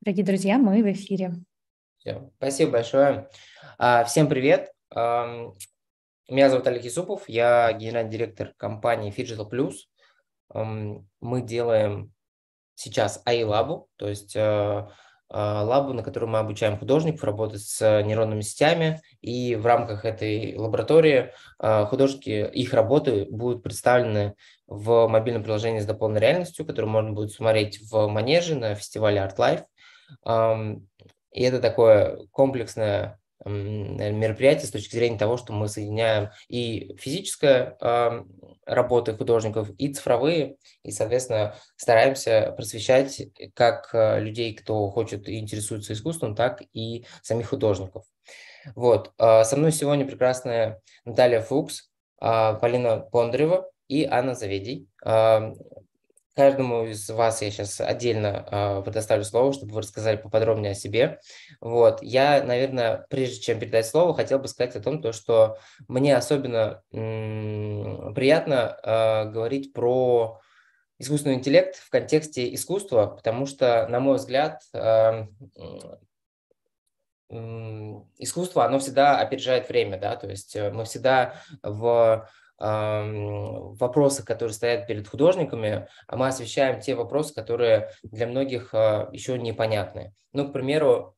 Дорогие друзья, мы в эфире. Все. Спасибо большое. А, всем привет. Меня зовут Олег Юсупов, я генеральный директор компании Digital Plus. Мы делаем сейчас iLab, то есть а, а, лабу, на которой мы обучаем художников работать с э, нейронными сетями, и в рамках этой лаборатории а, художники, их работы будут представлены в мобильном приложении с дополненной реальностью, которое можно будет смотреть в Манеже на фестивале Art Life. И это такое комплексное мероприятие с точки зрения того, что мы соединяем и физическая э, работы художников, и цифровые, и, соответственно, стараемся просвещать э, как э, людей, кто хочет и интересуется искусством, так и самих художников. Вот. А, со мной сегодня прекрасная Наталья Фукс, а, Полина Бондарева и Анна Заведий. Каждому из вас я сейчас отдельно э, предоставлю слово, чтобы вы рассказали поподробнее о себе. Вот. Я, наверное, прежде чем передать слово, хотел бы сказать о том, то, что мне особенно м- приятно э, говорить про искусственный интеллект в контексте искусства, потому что, на мой взгляд, э, искусство, оно всегда опережает время, да, то есть э, мы всегда в вопросах, которые стоят перед художниками, а мы освещаем те вопросы, которые для многих а, еще непонятны. Ну, к примеру,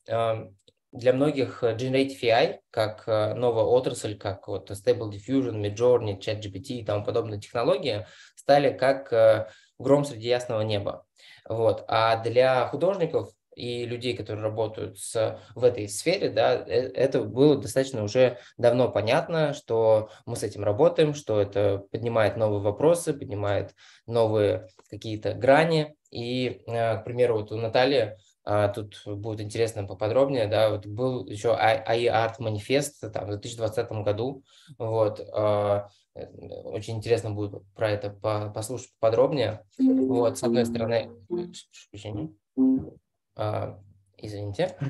для многих э, Generative AI, как э, новая отрасль, как вот Stable Diffusion, Midjourney, ChatGPT и тому подобные технологии, стали как э, гром среди ясного неба. Вот. А для художников и людей, которые работают с, в этой сфере, да, это было достаточно уже давно понятно, что мы с этим работаем, что это поднимает новые вопросы, поднимает новые какие-то грани. И, к примеру, вот у Натальи тут будет интересно поподробнее, да, вот был еще AI-Art манифест там, в 2020 году, вот, очень интересно будет про это послушать подробнее, вот, с одной стороны, а, извините.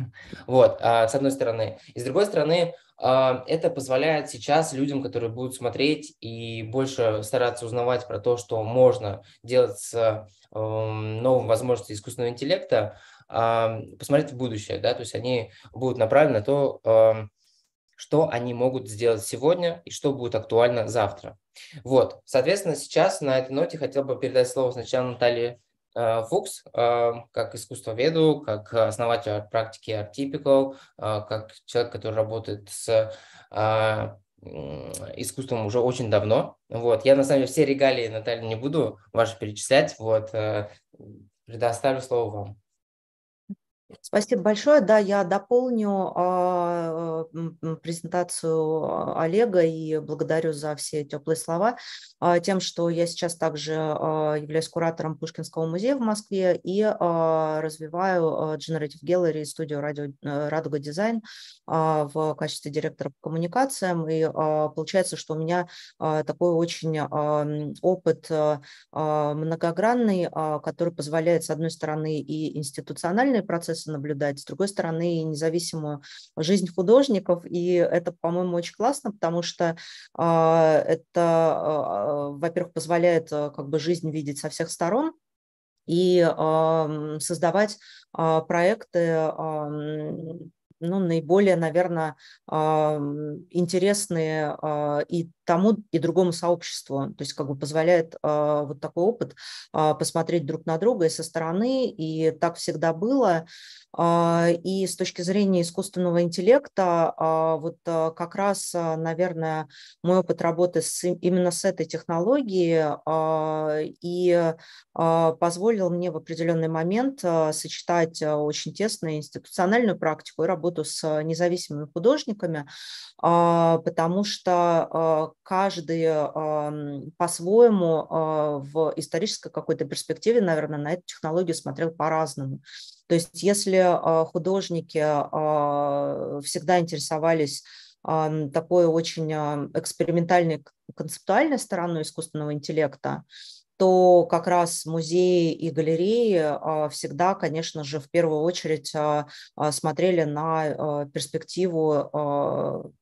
Вот, а, с одной стороны. И с другой стороны, а, это позволяет сейчас людям, которые будут смотреть и больше стараться узнавать про то, что можно делать с эм, новым возможностью искусственного интеллекта, посмотреть в будущее, да, то есть они будут направлены на то, эм, что они могут сделать сегодня и что будет актуально завтра. Вот, соответственно, сейчас на этой ноте хотел бы передать слово сначала Наталье Фукс, э, э, как искусствоведу, как основатель практики Artipical, э, как человек, который работает с искусством уже очень давно. Вот. Я, на самом деле, все регалии, Натальи не буду ваши перечислять. Вот. Предоставлю слово вам. Спасибо большое. Да, я дополню а, презентацию Олега и благодарю за все теплые слова а, тем, что я сейчас также а, являюсь куратором Пушкинского музея в Москве и развиваю Generative Gallery студию радио, э, «Радуга Дизайн» в качестве директора по коммуникациям. И получается, что у меня такой очень опыт многогранный, который позволяет, с одной стороны, и институциональные процессы нравится наблюдать, с другой стороны, независимую жизнь художников, и это, по-моему, очень классно, потому что а, это, а, а, во-первых, позволяет как бы жизнь видеть со всех сторон, и создавать проекты ну, наиболее, наверное, а, интересные а, и тому, и другому сообществу. То есть как бы позволяет а, вот такой опыт посмотреть друг на друга и со стороны, и так всегда было. И с точки зрения искусственного интеллекта, вот как раз, наверное, мой опыт работы с, именно с этой технологией и позволил мне в определенный момент сочетать очень тесно институциональную практику и работу работу с независимыми художниками, а, потому что а, каждый а, по-своему в исторической какой-то перспективе, наверное, на эту технологию смотрел по-разному. То есть если художники всегда интересовались такой очень экспериментальной концептуальной стороной искусственного интеллекта, то как раз музеи и галереи а, всегда, конечно же, в первую очередь а, а, смотрели на перспективу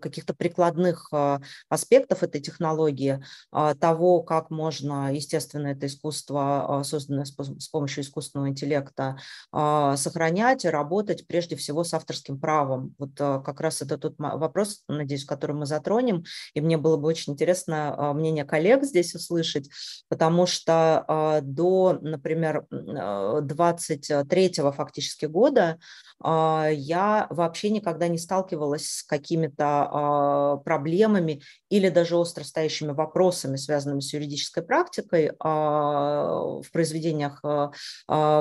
каких-то прикладных а, аспектов этой технологии, а, того, как можно, естественно, это искусство, а, созданное с помощью искусственного интеллекта, сохранять и работать прежде всего с авторским правом. Вот как раз это тот вопрос, надеюсь, который мы затронем, и мне было бы очень интересно мнение коллег здесь услышать, потому что до, например, 23 фактически года я вообще никогда не сталкивалась сталкивалась с какими-то а, проблемами или даже остро стоящими вопросами, связанными с юридической практикой а, в произведениях, а,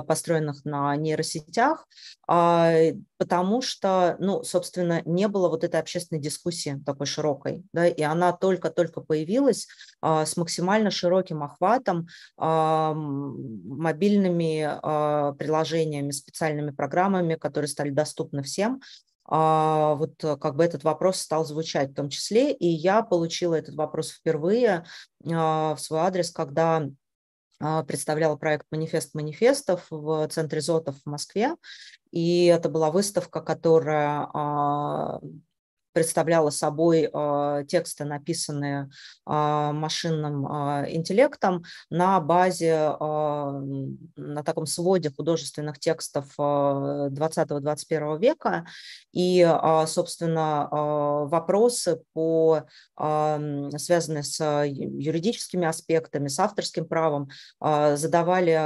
построенных на нейросетях, потому что, ну, собственно, не было вот этой общественной дискуссии такой широкой, да, и она только-только появилась с максимально широким охватом мобильными приложениями, специальными программами, которые стали доступны всем, а, вот э, как бы этот вопрос стал звучать в том числе, и я получила этот вопрос впервые а, в свой адрес, когда а, представляла проект «Манифест манифестов» в Центре Зотов в Москве. И это была выставка, которая представляла собой а, тексты, написанные а, машинным а, интеллектом на базе, на таком своде художественных текстов 20-21 века. И, собственно, вопросы, по, связанные с юридическими аспектами, с авторским правом, задавали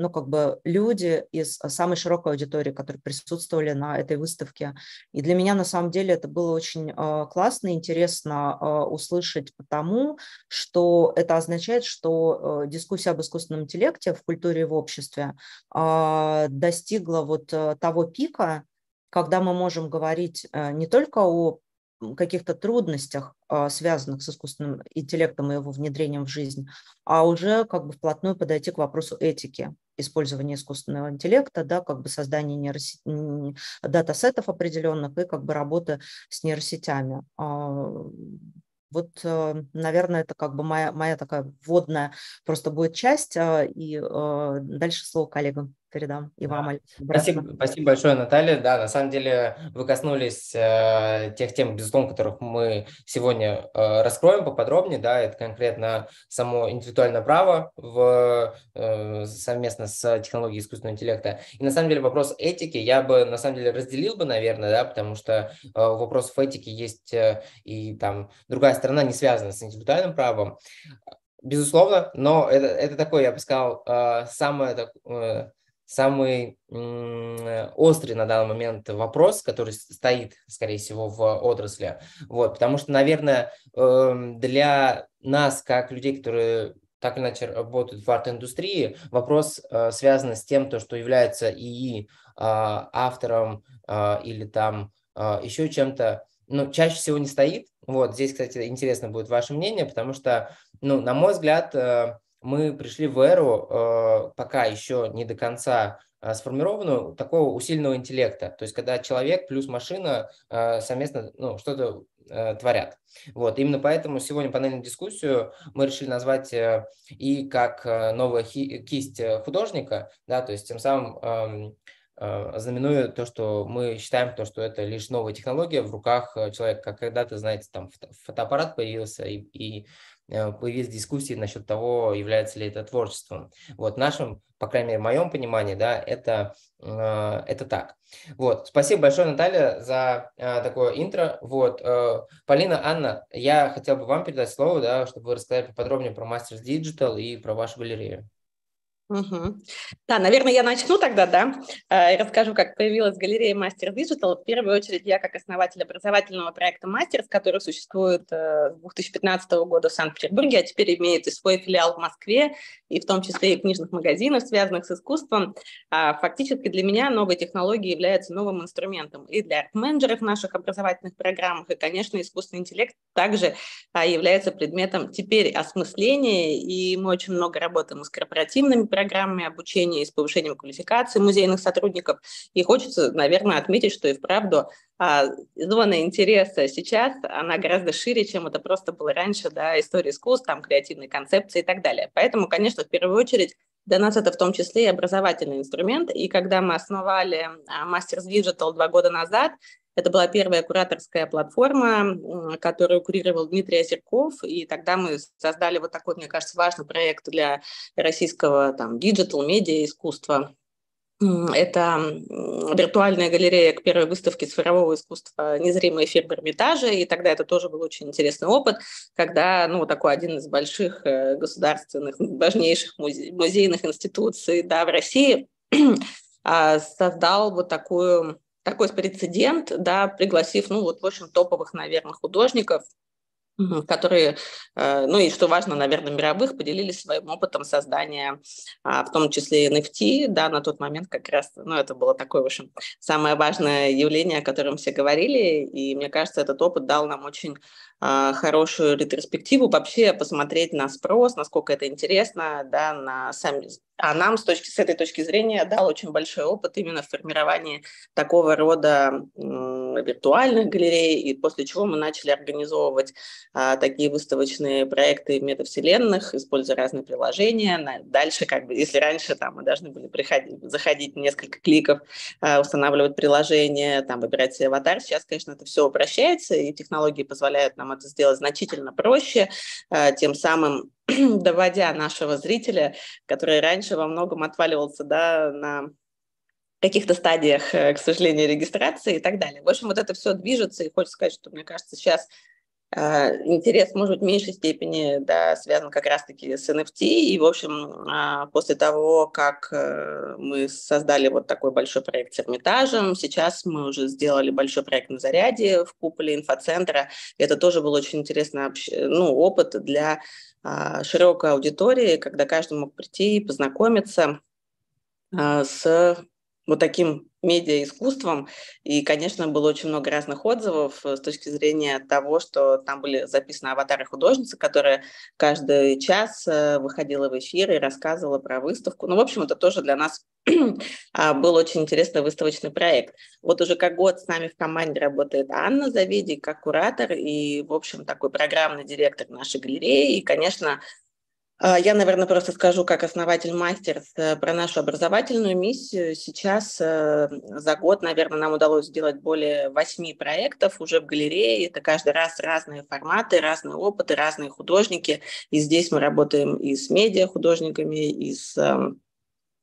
ну, как бы люди из самой широкой аудитории, которые присутствовали на этой выставке. И для меня, на самом деле, это было очень очень а, классно и интересно а, услышать, потому что это означает, что э, дискуссия об искусственном интеллекте в культуре и в обществе а, достигла вот э, того пика, когда мы можем говорить э, не только о каких-то трудностях, связанных с искусственным интеллектом и его внедрением в жизнь, а уже как бы вплотную подойти к вопросу этики использование искусственного интеллекта, да, как бы создание нейросет... датасетов определенных и как бы работа с нейросетями. А, вот, э, наверное, это как бы моя, моя такая вводная просто будет часть, а, и э, дальше слово коллегам передам и вам. Да. Алексей, спасибо, спасибо большое, Наталья. Да, на самом деле вы коснулись э, тех тем, безусловно, которых мы сегодня э, раскроем поподробнее. Да, это конкретно само интеллектуальное право в, э, совместно с технологией искусственного интеллекта. И на самом деле вопрос этики я бы на самом деле разделил бы, наверное, да, потому что э, в этике есть э, и там другая сторона не связана с интеллектуальным правом. Безусловно, но это, это такое, я бы сказал, э, самое э, самый острый на данный момент вопрос, который стоит, скорее всего, в отрасли. Вот, потому что, наверное, эм, для нас, как людей, которые так или иначе работают в арт-индустрии, вопрос э, связан с тем, то, что является и а, автором а, или там а, еще чем-то, ну, чаще всего не стоит. Вот, здесь, кстати, интересно будет ваше мнение, потому что, ну, на мой взгляд, э, мы пришли в эру, э, пока еще не до конца э, сформированную, такого усиленного интеллекта. То есть, когда человек плюс машина э, совместно ну, что-то творят. Вот. Именно поэтому сегодня панельную дискуссию мы решили назвать и как новая кисть художника, да, то есть тем самым эм, знаменуя то, что мы считаем, то, что это лишь новая технология в руках человека, как когда-то, знаете, там фотоаппарат появился, и, и Э, появились дискуссии насчет того, является ли это творчеством. Вот нашем по крайней мере, в моем понимании, да, это, э, это так. Вот, спасибо большое, Наталья, за э, такое интро. Вот, Полина, Анна, я хотел бы вам передать слово, да, чтобы вы рассказали поподробнее про Masters Digital и про вашу галерею. Угу. Да, наверное, я начну тогда, да, э, и расскажу, как появилась галерея Мастер Digital. В первую очередь я как основатель образовательного проекта Мастерс, который существует э, с 2015 года в Санкт-Петербурге, а теперь имеет и свой филиал в Москве, и в том числе и книжных магазинов, связанных с искусством. А фактически для меня новые технологии являются новым инструментом и для арт-менеджеров в наших образовательных программах, и, конечно, искусственный интеллект также а, является предметом теперь осмысления, и мы очень много работаем с корпоративными программами обучения и с повышением квалификации музейных сотрудников. И хочется, наверное, отметить, что и вправду а, зона интереса сейчас, она гораздо шире, чем это просто было раньше, да, история искусств, там, креативные концепции и так далее. Поэтому, конечно, в первую очередь для нас это в том числе и образовательный инструмент. И когда мы основали Masters а, Digital два года назад, это была первая кураторская платформа, которую курировал Дмитрий Озерков, и тогда мы создали вот такой, мне кажется, важный проект для российского там диджитал, медиа, искусства. Это виртуальная галерея к первой выставке цифрового искусства «Незримый эфир в и тогда это тоже был очень интересный опыт, когда, ну, такой один из больших э, государственных, важнейших музе- музейных институций, да, в России а, создал вот такую такой прецедент, да, пригласив, ну, вот очень топовых, наверное, художников, которые, э, ну и что важно, наверное, мировых, поделились своим опытом создания, а, в том числе NFT, да, на тот момент как раз, ну это было такое, в общем, самое важное явление, о котором все говорили, и мне кажется, этот опыт дал нам очень а, хорошую ретроспективу, вообще посмотреть на спрос, насколько это интересно, да, на сами... А нам с, точки, с этой точки зрения дал очень большой опыт именно в формировании такого рода виртуальных галерей, и после чего мы начали организовывать а, такие выставочные проекты метавселенных, используя разные приложения. На, дальше, как бы, если раньше там, мы должны были приходить, заходить несколько кликов, а, устанавливать приложение, там, выбирать себе аватар, сейчас, конечно, это все упрощается, и технологии позволяют нам нам это сделать значительно проще, э, тем самым доводя нашего зрителя, который раньше во многом отваливался да, на каких-то стадиях, э, к сожалению, регистрации и так далее. В общем, вот это все движется, и хочется сказать, что, мне кажется, сейчас а, интерес, может, в меньшей степени да, связан как раз-таки с NFT. И, в общем, а, после того, как э, мы создали вот такой большой проект с Эрмитажем, сейчас мы уже сделали большой проект на Заряде в куполе инфоцентра. Это тоже был очень интересный ну, опыт для а, широкой аудитории, когда каждый мог прийти и познакомиться с вот таким медиа-искусством. И, конечно, было очень много разных отзывов э, с точки зрения того, что там были записаны аватары художницы, которая каждый час э, выходила в эфир и рассказывала про выставку. Ну, в общем, это тоже для нас а, был очень интересный выставочный проект. Вот уже как год с нами в команде работает Анна Завидий как куратор и, в общем, такой программный директор нашей галереи. И, конечно, а, я, наверное, просто скажу, как основатель мастер про нашу образовательную миссию. Сейчас э, за год, наверное, нам удалось сделать более восьми проектов уже в галерее. Это каждый раз разные форматы, разные опыты, разные художники. И здесь мы работаем и с медиа художниками, и с э,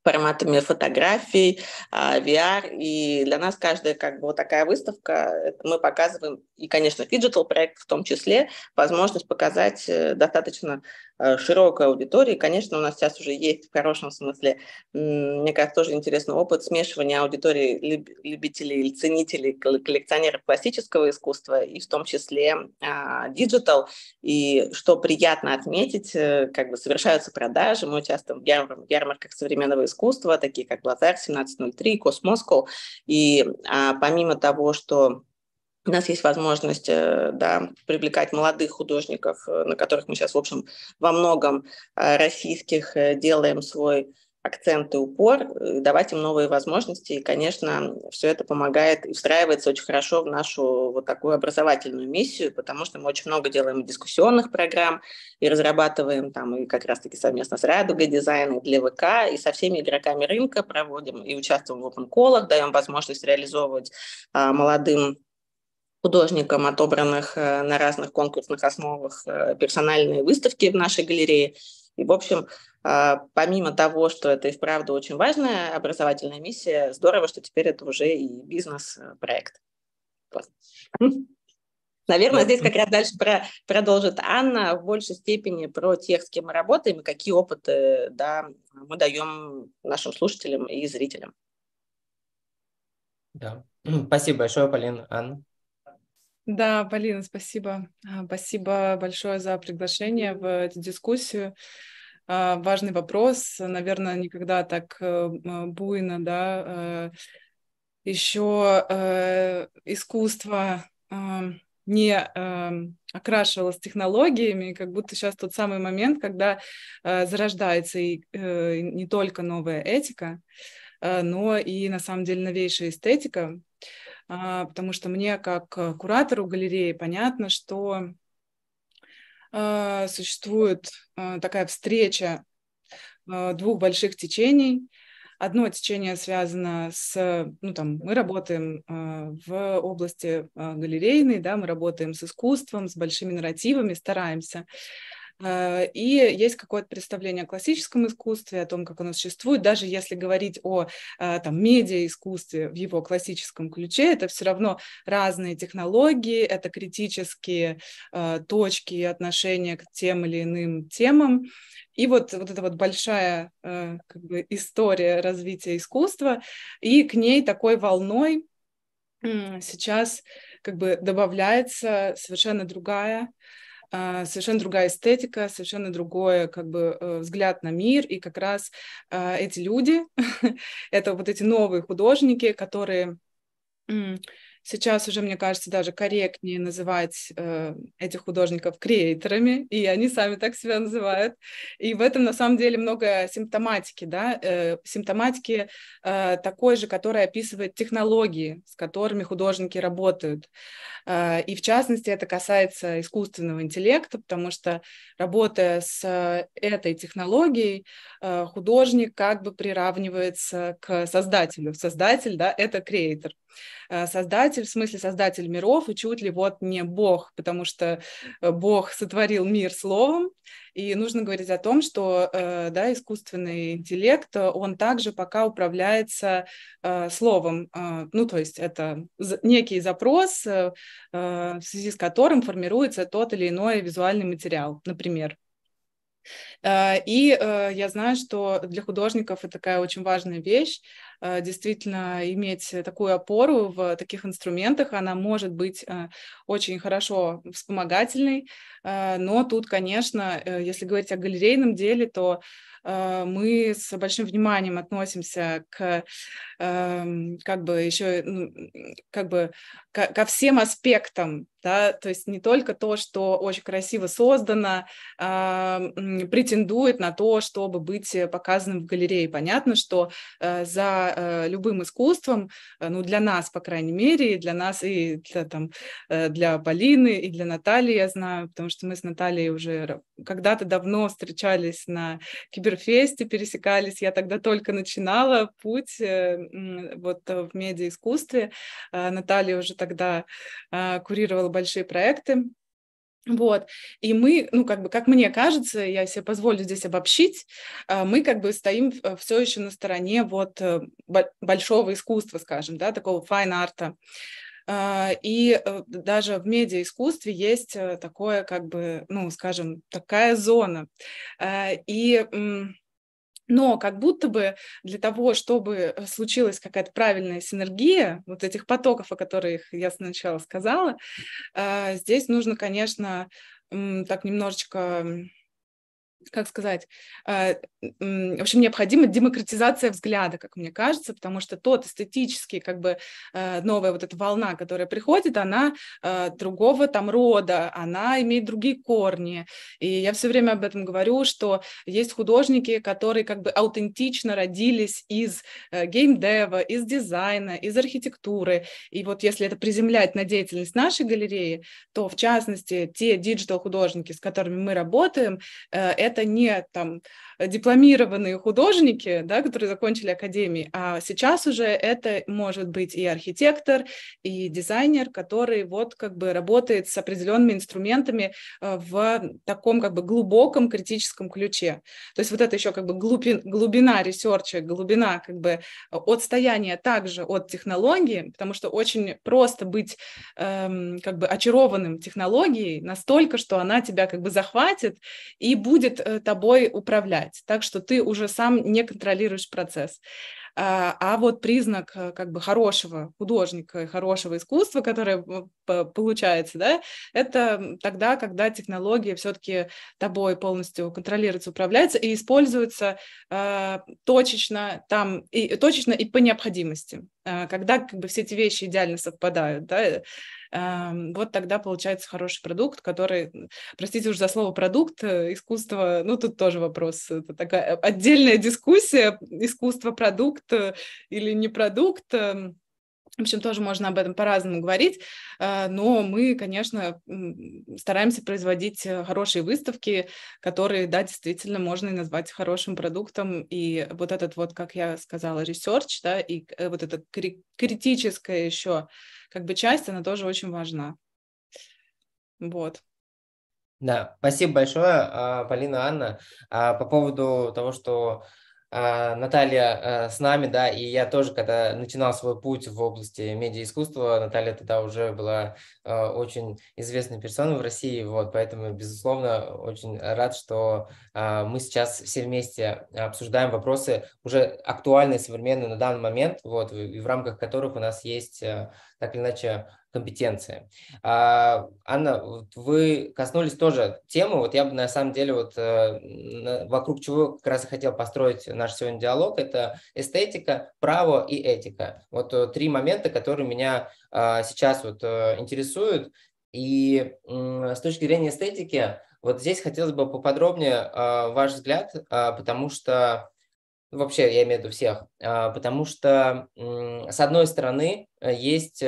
форматами фотографий, а, VR. И для нас каждая как бы вот такая выставка, э, мы показываем, и, конечно, диджитал проект в том числе, возможность показать достаточно Э, широкой аудитории. Конечно, у нас сейчас уже есть в хорошем смысле, мне кажется, тоже интересный опыт смешивания аудитории любителей или ценителей, коллекционеров классического искусства и в том числе а, диджитал. И что приятно отметить, э, как бы совершаются продажи, мы участвуем в ярмарках современного искусства, такие как Лазар 1703, Космоскол. И а, помимо того, что у нас есть возможность э, да, привлекать молодых художников, э, на которых мы сейчас, в общем, во многом э, российских делаем свой акцент и упор, давать им новые возможности. И, конечно, все это помогает и встраивается очень хорошо в нашу вот такую образовательную миссию, потому что мы очень много делаем дискуссионных программ и разрабатываем там и как раз-таки совместно с Радугой дизайн и для ВК, и со всеми игроками рынка проводим и участвуем в open колах даем возможность реализовывать а, молодым художникам, отобранных э, на разных конкурсных основах э, персональные выставки в нашей галерее. И, в общем, э, помимо того, что это и вправду очень важная образовательная миссия, здорово, что теперь это уже и бизнес-проект. Наверное, здесь как раз дальше про, продолжит Анна в большей степени про тех, с кем мы работаем, и какие опыты да, мы даем нашим слушателям и зрителям. Да. Спасибо большое, Полина Анна. Да, Полина, спасибо. А, спасибо большое за приглашение в эту дискуссию. А, важный вопрос. Наверное, никогда так э, буйно, да, э, еще э, искусство а, не э, окрашивалась технологиями, как будто сейчас тот самый момент, когда э, зарождается и, э, не только новая этика, э, но и на самом деле новейшая эстетика, а, потому что мне, как э, куратору галереи, понятно, что а, существует а, такая встреча двух больших течений. Одно течение связано с, ну там, мы работаем в области галерейной, да, мы работаем с искусством, с большими нарративами, стараемся а, и есть какое-то представление о классическом искусстве, о том, как оно существует. Даже если говорить о а, там, медиа-искусстве в его классическом ключе, это все равно разные технологии, это критические а, точки и отношения к тем или иным темам. И вот, вот эта вот большая как бы, история развития искусства, и к ней такой волной сейчас как бы добавляется совершенно другая а, совершенно другая эстетика, совершенно другой как бы э, взгляд на мир, и как раз а, эти люди, это вот эти новые художники, которые Сейчас уже, мне кажется, даже корректнее называть э, этих художников креаторами, и они сами так себя называют. И в этом, на самом деле, много симптоматики, да, э, симптоматики э, такой же, которая описывает технологии, с которыми художники работают. Э, и, в частности, это касается искусственного интеллекта, потому что, работая с этой технологией, э, художник как бы приравнивается к создателю. Создатель, да, это креатор. Э, создатель, в смысле создатель миров, и чуть ли вот не Бог, потому что э, Бог сотворил мир словом, и нужно говорить о том, что э, да, искусственный интеллект, он также пока управляется словом. Ну, то есть это некий запрос, в связи с которым формируется тот или иной визуальный материал, например. Э, и э, я знаю, что для художников это такая очень важная вещь, э, действительно иметь такую опору в таких инструментах. Она может быть очень хорошо вспомогательной, Э, но тут, конечно, э, если говорить о галерейном деле, то э, мы с большим вниманием относимся к эм, как бы еще ну, как бы ко, всем аспектам, да, то есть не только то, что очень красиво создано, а, претендует на то, чтобы быть показанным в галерее. Понятно, что за любым искусством, ну для нас, по крайней мере, и для нас и для, там, для Полины, и для Натальи, я знаю, потому что мы с Натальей уже когда-то давно встречались на Киберфесте, пересекались. Я тогда только начинала путь э, вот э, в медиаискусстве. А, Наталья уже тогда а, курировала большие проекты. Вот. И мы, ну, как бы, как мне кажется, я себе позволю здесь обобщить, а, мы как бы стоим э, все еще на стороне вот большого искусства, скажем, да, такого файн-арта. А, и э, даже в медиаискусстве есть э, такое, как бы, ну, скажем, такая зона. А, и но как будто бы для того, чтобы э, случилась какая-то правильная синергия вот этих потоков, о которых я сначала сказала, а, здесь нужно, конечно, так немножечко как сказать, э, в общем, необходима демократизация взгляда, как мне кажется, потому что тот эстетический, как бы, э, новая вот эта волна, которая приходит, она э, другого там рода, она имеет другие корни. И я все время об этом говорю, что есть художники, которые как бы аутентично родились из геймдева, из дизайна, из архитектуры. И вот если это приземлять на деятельность нашей галереи, то, в частности, те диджитал-художники, с которыми мы работаем, это это не там Э, дипломированные художники, да, которые закончили академии, а сейчас уже это может быть и архитектор, и дизайнер, который вот как бы работает с определенными инструментами э, в таком как бы глубоком критическом ключе. То есть вот это еще как бы глубин, глубина ресерча, глубина как бы э, отстояния также от технологии, потому что очень просто быть эм, как бы очарованным технологией настолько, что она тебя как бы захватит и будет тобой управлять менять, так что ты уже сам не контролируешь процесс. А, а вот признак э, как бы хорошего художника и хорошего искусства, которое получается, да, это тогда, когда технология все-таки тобой полностью контролируется, управляется и используется а, точечно там и э, точечно и по необходимости, а, когда как бы все эти вещи идеально совпадают, да, э, вот тогда получается хороший продукт, который, простите уже за слово продукт, искусство, ну тут тоже вопрос, это такая отдельная дискуссия, искусство продукт, продукт э, или не продукт. Эм, в общем, тоже можно об этом по-разному говорить, э, но мы, конечно, стараемся производить э, хорошие выставки, которые, да, действительно можно и назвать хорошим продуктом. И вот этот вот, как я сказала, ресерч, да, и вот эта критическая еще как бы часть, она тоже очень важна. Вот. Да, спасибо большое, а, Полина, Анна. А, по поводу того, что а, Наталья а, с нами, да, и я тоже, когда начинал свой путь в области медиа-искусства, Наталья тогда уже была а, очень известной персоной в России, вот, поэтому, безусловно, очень рад, что мы сейчас все вместе обсуждаем вопросы уже актуальные, современные на данный момент, вот, и в рамках которых у нас есть так или иначе компетенции. А, Анна, вы коснулись тоже темы, вот я бы на самом деле вот э, вокруг чего как раз и хотел построить наш сегодня диалог, это эстетика, право и этика. Вот э, три момента, которые меня а, сейчас вот э, интересуют. И с точки зрения эстетики, вот здесь хотелось бы поподробнее а, ваш взгляд, потому что ну, вообще я имею в виду всех, потому что с одной стороны есть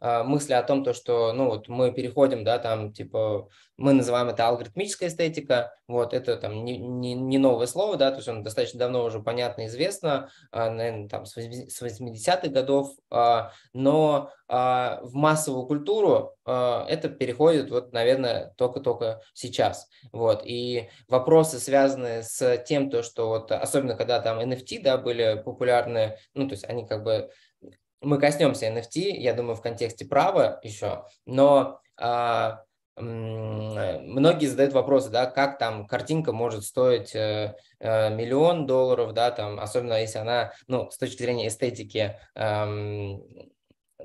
а, мысли о том, то, что ну, вот мы переходим, да, там, типа, мы называем это алгоритмическая эстетика, вот, это там не, не, не новое слово, да, то есть оно достаточно давно уже понятно, известно, а, наверное, там, с 80-х годов, а, но в массовую культуру это переходит, вот, наверное, только-только сейчас, вот, и вопросы, связанные с тем, то, что вот, особенно когда там NFT, да, были популярны, ну, то есть они как бы мы коснемся NFT, я думаю, в контексте права еще, но а, многие задают вопросы, да, как там картинка может стоить э, э, миллион долларов, да, там, особенно если она, ну, с точки зрения эстетики, э,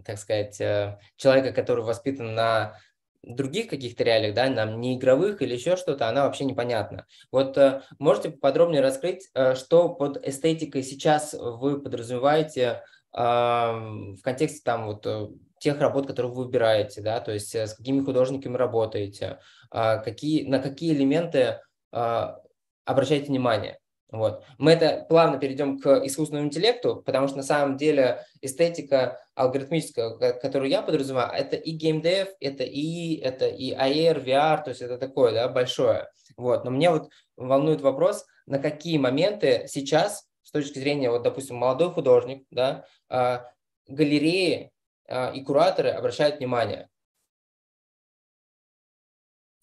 так сказать, э, человека, который воспитан на других каких-то реалиях, да, нам не игровых или еще что-то, она вообще непонятна. Вот э, можете подробнее раскрыть, э, что под эстетикой сейчас вы подразумеваете в контексте там вот э, тех работ, которые вы выбираете, да, то есть э, с какими художниками работаете, а, какие, на какие элементы а, обращаете внимание. Вот. Мы это плавно перейдем к искусственному интеллекту, потому что на самом деле эстетика алгоритмическая, которую я подразумеваю, это и геймдев, это и, это и AR, VR, то есть это такое да, большое. Вот. Но мне вот волнует вопрос, на какие моменты сейчас точки зрения, вот, допустим, молодой художник, да, а, галереи а, и кураторы обращают внимание.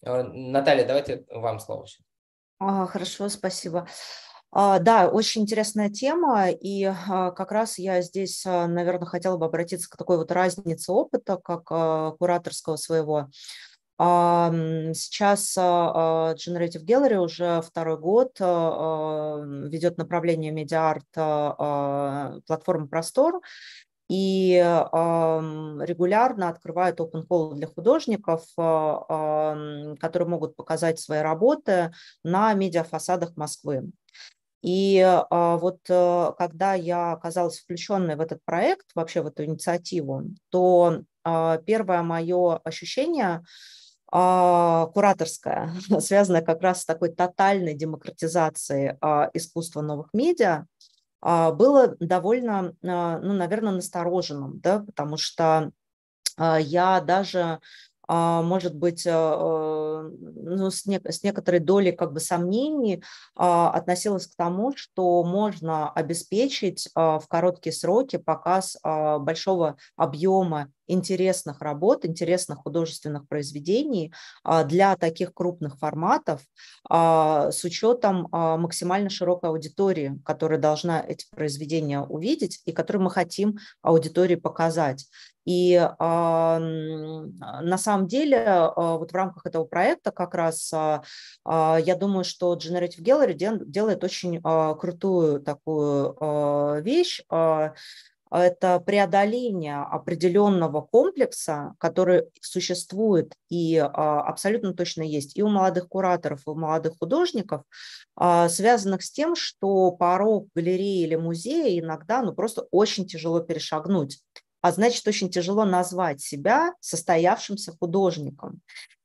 А, Наталья, давайте вам слово. А, хорошо, спасибо. Да, очень интересная тема, и как раз я здесь, наверное, хотела бы обратиться к такой вот разнице опыта, как кураторского своего а, сейчас а, а, Generative Gallery уже второй год ведет направление медиа-арт платформы «Простор», и регулярно открывает open call для художников, которые могут показать свои работы на медиафасадах Москвы. И вот э, когда я оказалась включенной в этот проект, вообще в эту инициативу, то первое мое ощущение – а, кураторская, связанная как раз с такой тотальной демократизацией а, искусства новых медиа, а, было довольно, ну, наверное, настороженным, да, потому что я даже а, может быть, э, э, ну, с, не, с некоторой долей как бы сомнений а, относилась к тому, что можно обеспечить а, в короткие сроки показ большого объема интересных работ, интересных художественных произведений для таких крупных форматов с учетом максимально широкой аудитории, которая должна эти произведения увидеть и которую мы хотим аудитории показать. И э, на самом деле э, вот в рамках этого проекта как раз э, я думаю, что Generative Gallery дел, делает очень э, крутую такую э, вещь. Э, это преодоление определенного комплекса, который существует и абсолютно точно есть и у молодых кураторов, и у молодых художников, связанных с тем, что порог галереи или музея иногда ну, просто очень тяжело перешагнуть а значит, очень тяжело назвать себя состоявшимся художником.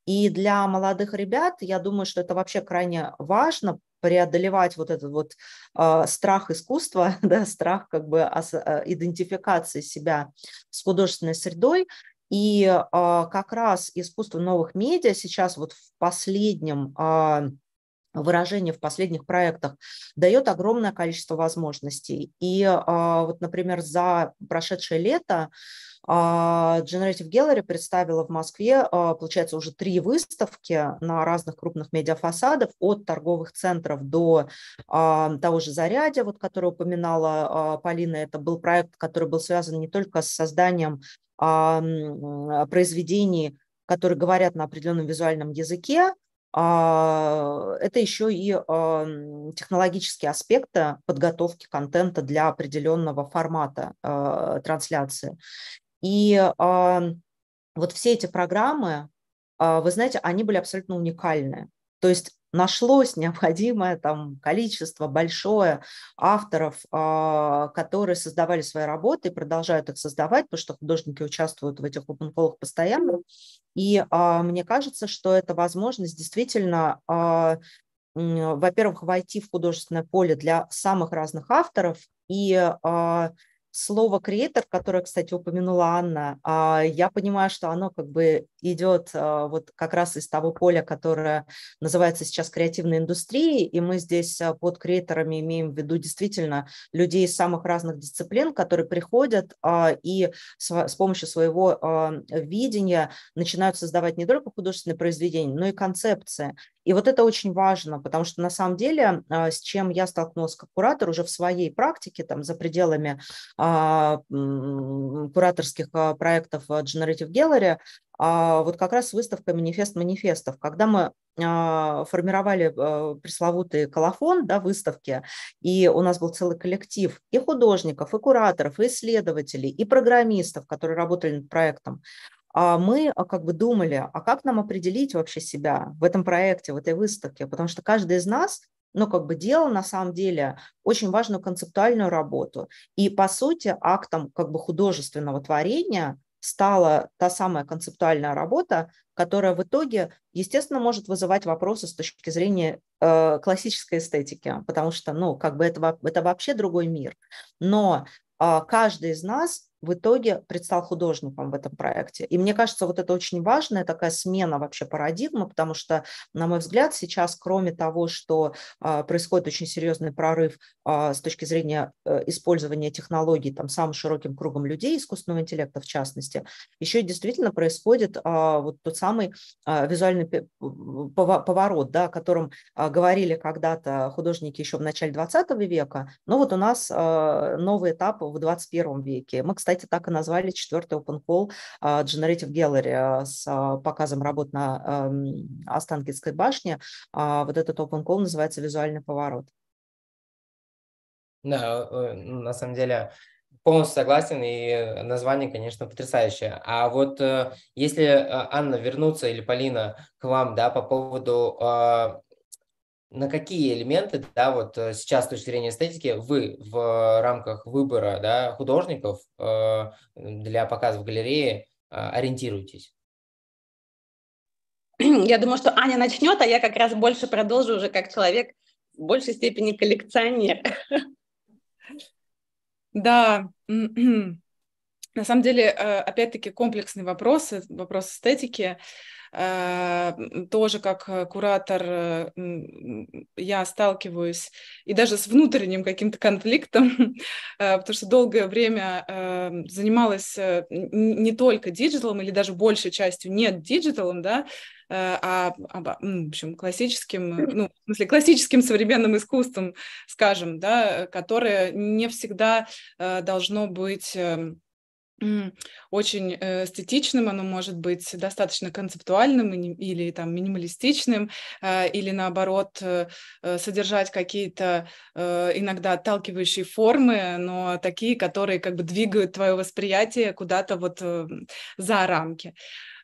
И для молодых ребят, я думаю, что это вообще крайне важно преодолевать вот этот вот э, страх искусства, да, страх как бы ос, а, идентификации себя с художественной средой. И э, как раз искусство новых медиа сейчас вот в последнем э, выражение в последних проектах дает огромное количество возможностей. И а, вот, например, за прошедшее лето а, Generative Gallery представила в Москве, а, получается, уже три выставки на разных крупных медиафасадов, от торговых центров до того же Зарядья, вот, который упоминала Полина. Это был проект, который был связан не только с созданием произведений, которые говорят на определенном визуальном языке, а, это еще и а, технологические аспекты э, подготовки контента для определенного формата э, трансляции. И а, вот все эти программы, вы знаете, они были абсолютно уникальны. То есть нашлось необходимое там количество большое авторов, а, которые создавали свои работы и продолжают их создавать, потому что художники участвуют в этих open постоянно. И а, мне кажется, что это возможность действительно а, во-первых, войти в художественное поле для самых разных авторов и слово креатор, которое, кстати, упомянула Анна, а, я понимаю, что оно как бы идет а, вот как раз из того поля, которое называется сейчас креативной индустрией, и мы здесь а, под креаторами имеем в виду действительно людей из самых разных дисциплин, которые приходят и с помощью своего видения начинают создавать не только художественные произведения, но и концепции. И вот это очень важно, потому что на самом деле, а, с чем я столкнулась как куратор уже в своей практике, там за пределами а, кураторских а, проектов Generative Gallery, вот как раз выставка «Манифест манифестов», когда мы формировали пресловутый колофон да, выставки, и у нас был целый коллектив и художников, и кураторов, и исследователей, и программистов, которые работали над проектом. А мы а, как бы думали, а как нам определить вообще себя в этом проекте, в этой выставке, потому что каждый из нас, ну, как бы делал на самом деле очень важную концептуальную работу. И, по сути, актом как бы художественного творения стала та самая концептуальная работа, которая в итоге, естественно, может вызывать вопросы с точки зрения э, классической эстетики, потому что, ну, как бы это, это вообще другой мир. Но э, каждый из нас в итоге предстал художником в этом проекте. И мне кажется, вот это очень важная такая смена вообще парадигмы, потому что, на мой взгляд, сейчас, кроме того, что а, происходит очень серьезный прорыв а, с точки зрения э, использования технологий там, самым широким кругом людей, искусственного интеллекта в частности, еще и действительно происходит а, вот тот самый визуальный поворот, да, о котором говорили когда-то художники еще в начале 20 века, но вот у нас новый этап в 21 веке. Мы, кстати, кстати, так и назвали четвертый open call а, Generative Gallery а, с а, показом работ на Останкинской эм, башне. Вот этот open call называется «Визуальный поворот». Да, э, ну, на самом деле полностью согласен, и название, конечно, потрясающее. А вот э, если, э, Анна, вернуться или Полина к вам, да, по поводу на какие элементы, да, вот э, сейчас с точки зрения эстетики, вы в рамках выбора, да, художников э, для показа в галерее э, ориентируетесь? Я думаю, что Аня начнет, а я как раз больше продолжу уже как человек в большей степени коллекционер. Да, на самом деле, э, опять-таки, комплексный вопрос, э, вопрос эстетики. Э, тоже как э, куратор э, я сталкиваюсь и даже с внутренним каким-то конфликтом, потому что долгое время занималась не только диджиталом или даже большей частью нет диджиталом, да, а, а в общем, классическим, ну, в смысле, классическим современным искусством, скажем, да, которое не всегда должно быть эм, очень э, эстетичным, оно может быть достаточно концептуальным или там минималистичным, э, или наоборот э, содержать какие-то иногда отталкивающие формы, но такие, которые как бы двигают твое восприятие куда-то вот за рамки.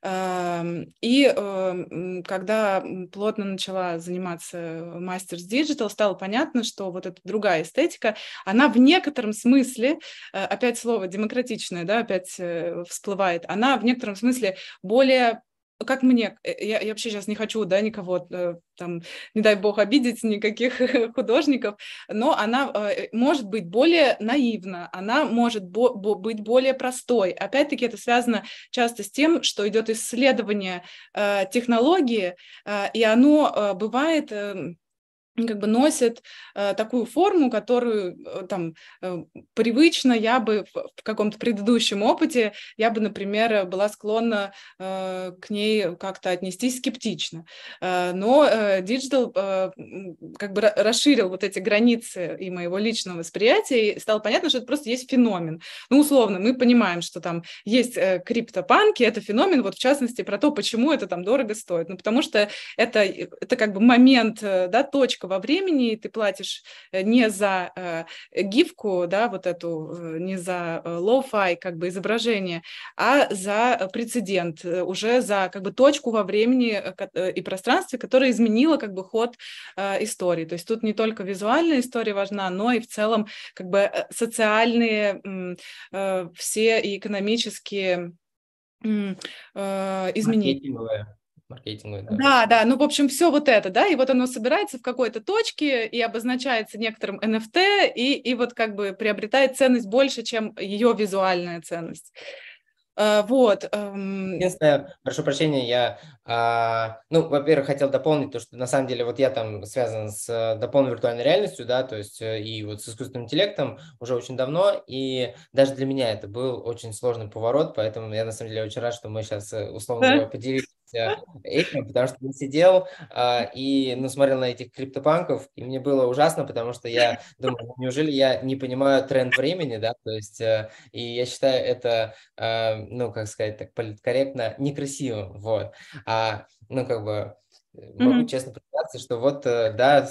Эм, и эм, когда плотно начала заниматься мастерс диджитал, стало понятно, что вот эта другая эстетика, она в некотором смысле, э, опять слово демократичное, да, опять э, всплывает, она в некотором смысле более как мне, э, э, я, я вообще сейчас не хочу, да, никого э, там, не дай бог, обидеть никаких художников, но она может быть более наивна, она может бо- бо- быть более простой. Опять-таки это связано часто с тем, что идет исследование э, технологии, э, и оно э, бывает... Э, как бы носит э, такую форму, которую э, там э, привычно я бы в, каком-то предыдущем опыте, я бы, например, была склонна э, к ней как-то отнестись скептично. Э, но э, Digital э, как бы расширил вот эти границы и моего личного восприятия, и стало понятно, что это просто есть феномен. Ну, условно, мы понимаем, что там есть э, криптопанки, это феномен, вот в частности, про то, почему это там дорого стоит. Ну, потому что это, э, это как бы момент, э, да, точка, промежутка во времени, и ты платишь э, не за э, гифку, да, вот эту, э, не за э, лоу-фай как бы изображение, а за прецедент, уже за как бы точку во времени и пространстве, которая изменила как бы ход э, истории. То есть тут не только визуальная история важна, но и в целом как бы социальные э, все и экономические изменения маркетинговый. Да. да, да, ну, в общем, все вот это, да, и вот оно собирается в какой-то точке и обозначается некоторым NFT, и, и вот как бы приобретает ценность больше, чем ее визуальная ценность. Э, вот. Эм. Единственное, прошу прощения, я, а, ну, во-первых, хотел дополнить то, что на самом деле вот я там связан с э, дополненной виртуальной реальностью, да, то есть э, и вот с искусственным интеллектом уже очень давно, и даже для меня это был очень сложный поворот, поэтому я на самом деле очень рад, что мы сейчас условно поделились занимался э, этим, потому что я сидел а, и ну, смотрел на этих криптопанков, и мне было ужасно, потому что я думал, ну, неужели я не понимаю тренд времени, да, то есть, э, и я считаю это, э, ну, как сказать, так политкорректно, некрасиво вот, а, ну, как бы, Э, могу mm-hmm. честно признаться, что вот, э, да,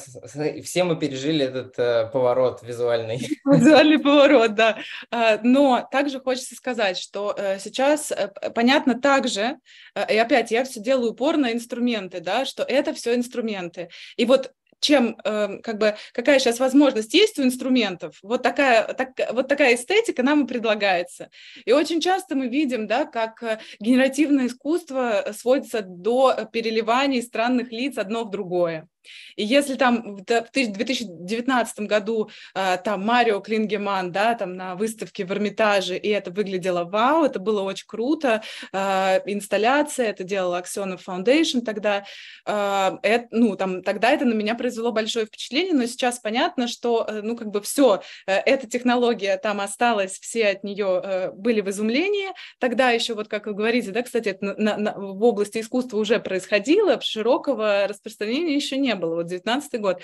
все мы пережили этот э, поворот визуальный. Визуальный поворот, да. А, но также хочется сказать, что э, сейчас, понятно, также, и опять я все делаю упор на инструменты, да, что это все инструменты. И вот чем, эм, как бы, какая сейчас возможность есть у инструментов, вот такая, так, вот такая эстетика нам и предлагается. И очень часто мы видим, да, как э, генеративное искусство э, сводится до э, переливания странных лиц одно в другое. И если там в 2019 году а, там Марио Клингеман, да, там на выставке в Эрмитаже, и это выглядело вау, это было очень круто, а, инсталляция, это делала Аксенов Foundation тогда, а, это, ну, там, тогда это на меня произвело большое впечатление, но сейчас понятно, что, э, ну, как бы все, э, эта технология там осталась, все от нее э, были в изумлении, тогда еще, вот как вы говорите, да, кстати, это на, на, в области искусства уже происходило, широкого распространения еще не не было, вот 19 год.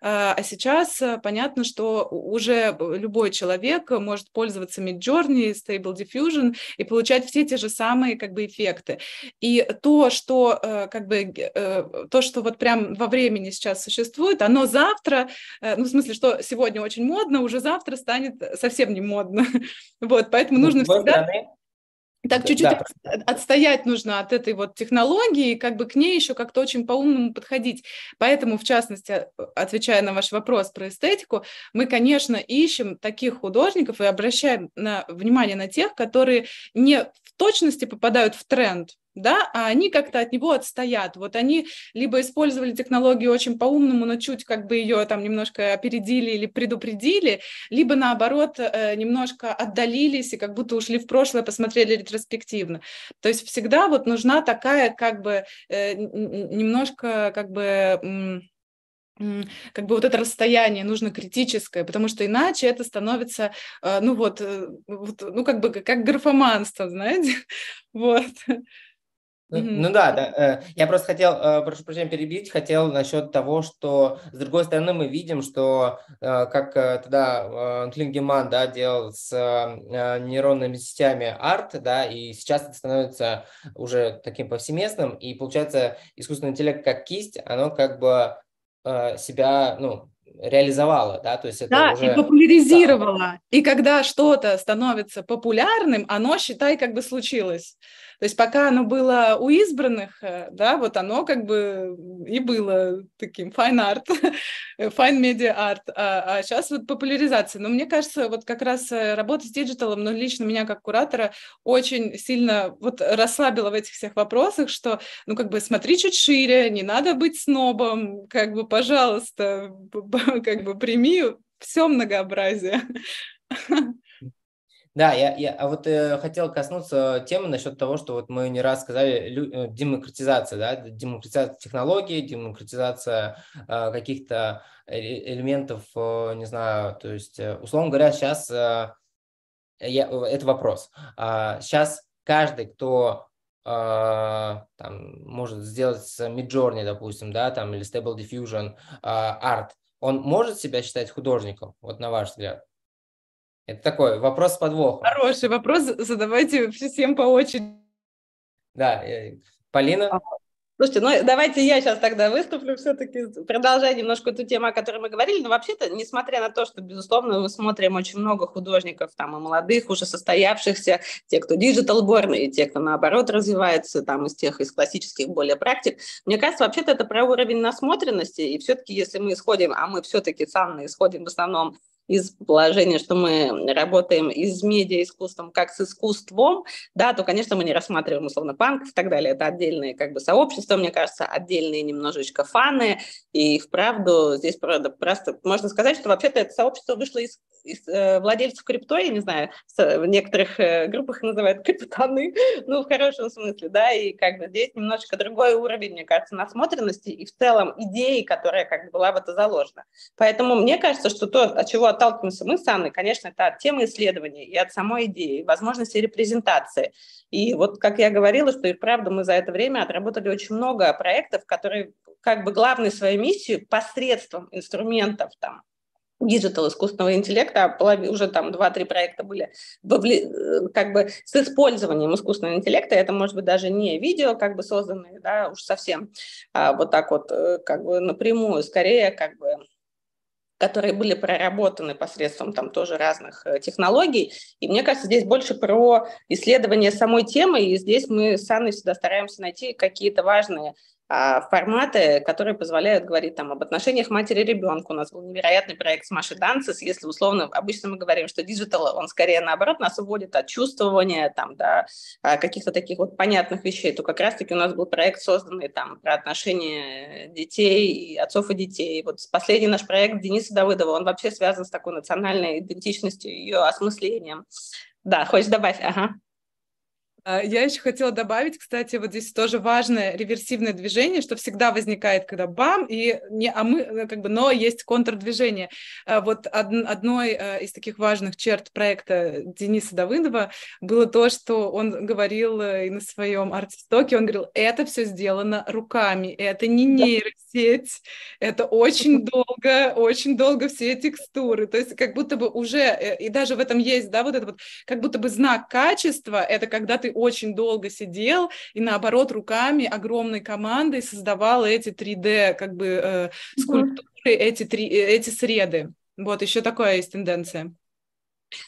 А, а сейчас э, понятно, что уже любой человек может пользоваться Midjourney, Stable Diffusion и получать все те же самые как бы эффекты. И то, что э, как бы э, то, что вот прям во времени сейчас существует, оно завтра, ну в смысле, что сегодня очень модно, уже завтра станет совсем не модно. Вот, поэтому ну, нужно всегда... Так чуть-чуть да. Э, отстоять нужно от этой вот технологии, как бы к ней еще как-то очень по-умному подходить. Поэтому, в частности, э, отвечая на ваш вопрос про эстетику, мы, конечно, ищем таких художников и обращаем на, внимание на тех, которые не точности попадают в тренд, да, а они как-то от него отстоят. Вот они либо использовали технологию очень по-умному, но чуть как бы ее там немножко опередили или предупредили, либо наоборот э, немножко отдалились и как будто ушли в прошлое, посмотрели ретроспективно. То есть всегда вот нужна такая как бы э, немножко как бы как бы вот это расстояние нужно критическое, потому что иначе это становится, э, ну вот, э, вот ну как бы как графоманство, знаете, вот. Ну, ну да, да. Э, я просто хотел, прошу прощения, перебить, хотел насчет того, что, с другой стороны, мы видим, что, как тогда Клингеман да, делал с нейронными сетями арт, да, и сейчас это становится уже таким повсеместным, и получается искусственный интеллект как кисть, оно как бы Э, себя, ну, реализовала, да, то есть это да, уже... и популяризировала. Да. И когда что-то становится популярным, оно, считай, как бы случилось. То есть пока оно было у избранных, э, да, вот оно как бы и было таким fine art, fine media art, а, а сейчас вот популяризация. Но мне кажется, вот как раз э, работа с диджиталом, но ну, лично меня как куратора очень сильно вот расслабила в этих всех вопросах, что, ну, как бы смотри чуть шире, не надо быть снобом, как бы, пожалуйста, как бы прими все многообразие. Да, я, я а вот э, хотел коснуться темы насчет того, что вот мы не раз сказали лю, э, демократизация, да, демократизация технологий, демократизация э, каких-то э, э, элементов, э, не знаю, то есть, э, условно говоря, сейчас э, я, э, это вопрос. Э, а, сейчас каждый, кто Uh, там, может сделать Midjourney, допустим, да, там, или Stable Diffusion, uh, арт, он может себя считать художником, вот на ваш взгляд? Это такой вопрос подвох. Хороший вопрос, задавайте всем по очереди. Да, Полина? А, слушайте, ну давайте я сейчас тогда выступлю все-таки, продолжая немножко ту тему, о которой мы говорили, но вообще-то, несмотря на то, что, безусловно, мы смотрим очень много художников, там и молодых, уже состоявшихся, те, кто диджитал-борн, и те, кто, наоборот, развивается, там, из тех, из классических более практик, мне кажется, вообще-то это про уровень насмотренности, и все-таки, если мы исходим, а мы все-таки, Санна, исходим в основном из положения, что мы работаем из медиа искусством как с искусством, да, то, конечно, мы не рассматриваем условно панк и так далее. Это отдельные как бы сообщества, мне кажется, отдельные немножечко фаны. И вправду здесь правда, просто можно сказать, что вообще-то это сообщество вышло из, из э, владельцев крипто, я не знаю, в некоторых э, группах называют криптоны, ну, в хорошем смысле, да, и как бы здесь немножечко другой уровень, мне кажется, насмотренности и в целом идеи, которая как бы была в это заложена. Поэтому мне кажется, что то, от чего от отталкиваемся мы с Анной, конечно, это от темы исследования и от самой идеи, возможности репрезентации. И вот, как я говорила, что и правда мы за это время отработали очень много проектов, которые как бы главной своей миссией посредством инструментов там, диджитал искусственного интеллекта, а уже там 2-3 проекта были э, как бы с использованием искусственного интеллекта, это может быть даже не видео как бы созданные, да, уж совсем а вот так вот э, как бы напрямую, скорее как бы которые были проработаны посредством там тоже разных э, технологий. И мне кажется, здесь больше про исследование самой темы, и здесь мы с Анной всегда стараемся найти какие-то важные а, форматы, которые позволяют говорить там об отношениях матери-ребенка. У нас был невероятный проект с Машей Данцис, если условно, обычно мы говорим, что диджитал, он скорее наоборот нас уводит от чувствования, там, да, а, каких-то таких вот понятных вещей, то как раз-таки у нас был проект, созданный там про отношения детей, отцов и детей. Вот последний наш проект Дениса Давыдова, он вообще связан с такой национальной идентичностью, ее осмыслением. Да, хочешь добавить? Ага. А, я еще хотела добавить, кстати, вот здесь тоже важное реверсивное движение, что всегда возникает, когда бам, и не, а мы, э, как бы, но есть контрдвижение. А, вот од, одной э, из таких важных черт проекта Дениса Давыдова было то, что он говорил э, и на своем арт-стоке, он говорил, это все сделано руками, это не нейросеть, это очень долго, очень долго все текстуры, то есть как будто бы уже, и даже в этом есть, да, вот это вот, как будто бы знак качества, это когда ты очень долго сидел и, наоборот, руками огромной командой создавал эти 3D, как бы, э, скульптуры, mm-hmm. эти, три, э, эти среды. Вот, еще такая есть тенденция.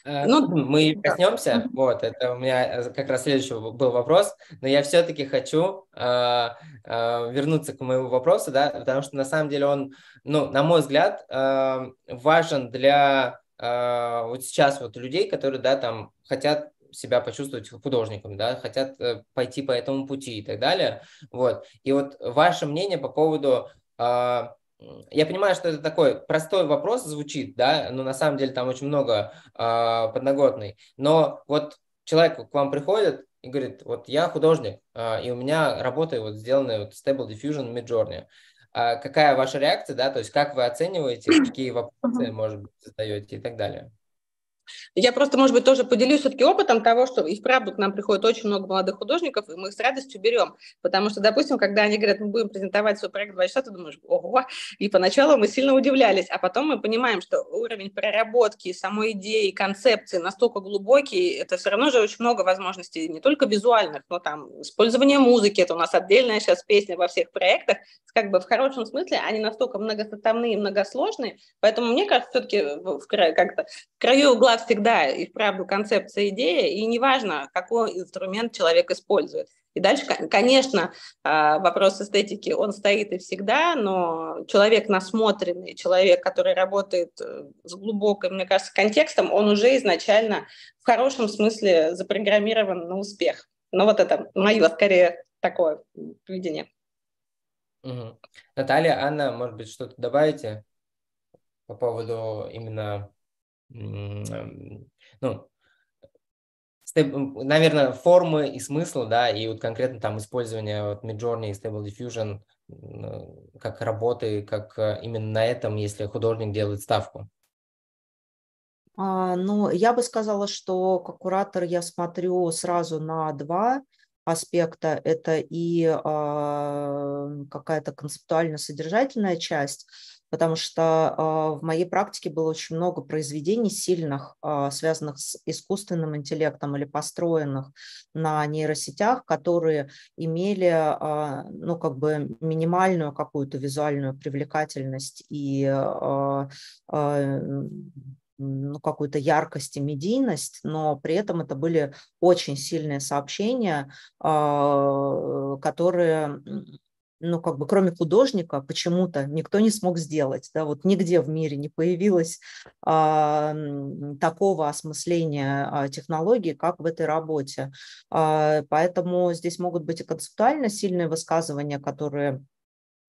Э, ну, ну, мы да. коснемся, вот, это у меня э, как раз следующий был вопрос, но я все-таки хочу э, э, вернуться к моему вопросу, да, потому что на самом деле он, ну, на мой взгляд, э, важен для э, вот сейчас вот людей, которые, да, там хотят себя почувствовать художником, да, хотят э, пойти по этому пути и так далее. Вот. И вот ваше мнение по поводу а, я понимаю, что это такой простой вопрос звучит, да, но на самом деле там очень много э, а, подноготный. Но вот человек к вам приходит и говорит, вот я художник, а, и у меня работы вот сделаны вот Stable Diffusion Midjourney. какая ваша реакция, да, то есть как вы оцениваете, какие вопросы, может быть, задаете и так далее? Я просто, может быть, тоже поделюсь все-таки опытом того, что и вправду к нам приходит очень много молодых художников, и мы их с радостью берем. Потому что, допустим, когда они говорят, мы будем презентовать свой проект два часа, ты думаешь, ого, и поначалу мы сильно удивлялись, а потом мы понимаем, что уровень проработки самой идеи, концепции настолько глубокий, это все равно же очень много возможностей, не только визуальных, но там использование музыки, это у нас отдельная сейчас песня во всех проектах, как бы в хорошем смысле они настолько многосоставные, многосложные, поэтому мне кажется, все-таки в, в, как-то в краю глаз была всегда и правда, концепция идея, и неважно, какой инструмент человек использует. И дальше, конечно, а, вопрос эстетики, он стоит и всегда, но человек насмотренный, человек, который работает э, с глубоким, мне кажется, контекстом, он уже изначально в хорошем смысле запрограммирован на успех. Но ну, вот это мое, скорее, такое видение. Угу. Наталья, Анна, может быть, что-то добавите по поводу именно Эм, ну, наверное, формы и смысл, да, и вот конкретно там использование вот Midjourney и Stable Diffusion э, как работы, как э, именно на этом, если художник делает ставку. А, ну, я бы сказала, что как куратор я смотрю сразу на два аспекта. Это и а, какая-то концептуально-содержательная часть, потому что а, в моей практике было очень много произведений сильных, а, связанных с искусственным интеллектом или построенных на нейросетях, которые имели, а, ну, как бы минимальную какую-то визуальную привлекательность и ну, какую-то яркость и медийность, но при этом это были очень сильные сообщения, которые ну, как бы кроме художника почему-то никто не смог сделать. Да, вот нигде в мире не появилось а, такого осмысления а, технологии, как в этой работе. А, поэтому здесь могут быть и концептуально сильные высказывания, которые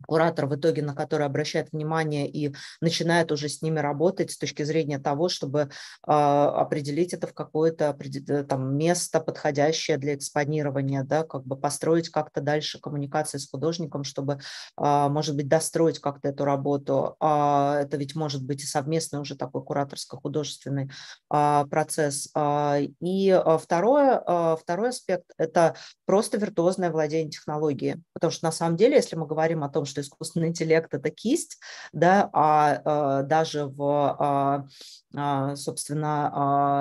куратор в итоге на который обращает внимание и начинает уже с ними работать с точки зрения того, чтобы э, определить это в какое-то э, там место подходящее для экспонирования, да, как бы построить как-то дальше коммуникации с художником, чтобы, э, может быть, достроить как-то эту работу. Э, это ведь может быть и совместный уже такой кураторско-художественный э, процесс. Э, и второе, э, второй аспект – это просто виртуозное владение технологией, потому что на самом деле, если мы говорим о том, что искусственный интеллект – это кисть, да, а э, даже в а, а, собственно,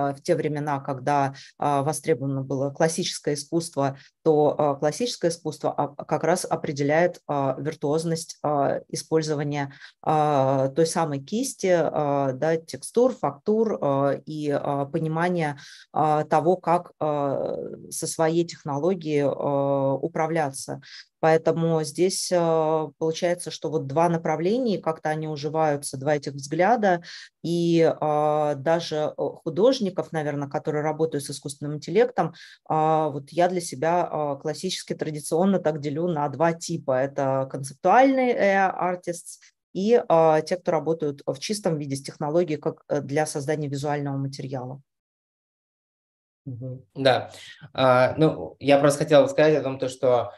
а, в те времена, когда востребовано было классическое искусство, то классическое искусство как раз определяет виртуозность использования той самой кисти, да, текстур, фактур и понимания того, как со своей технологией управляться. Поэтому здесь а, получается, что вот два направления, как-то они уживаются, два этих взгляда, и а, даже э, художников, наверное, которые работают с искусственным интеллектом, а, вот я для себя классически, традиционно так делю на два типа. Это концептуальные артист и те, кто работают в чистом виде с технологией как э, для создания визуального материала. Да, ну я просто хотел сказать о том, то, что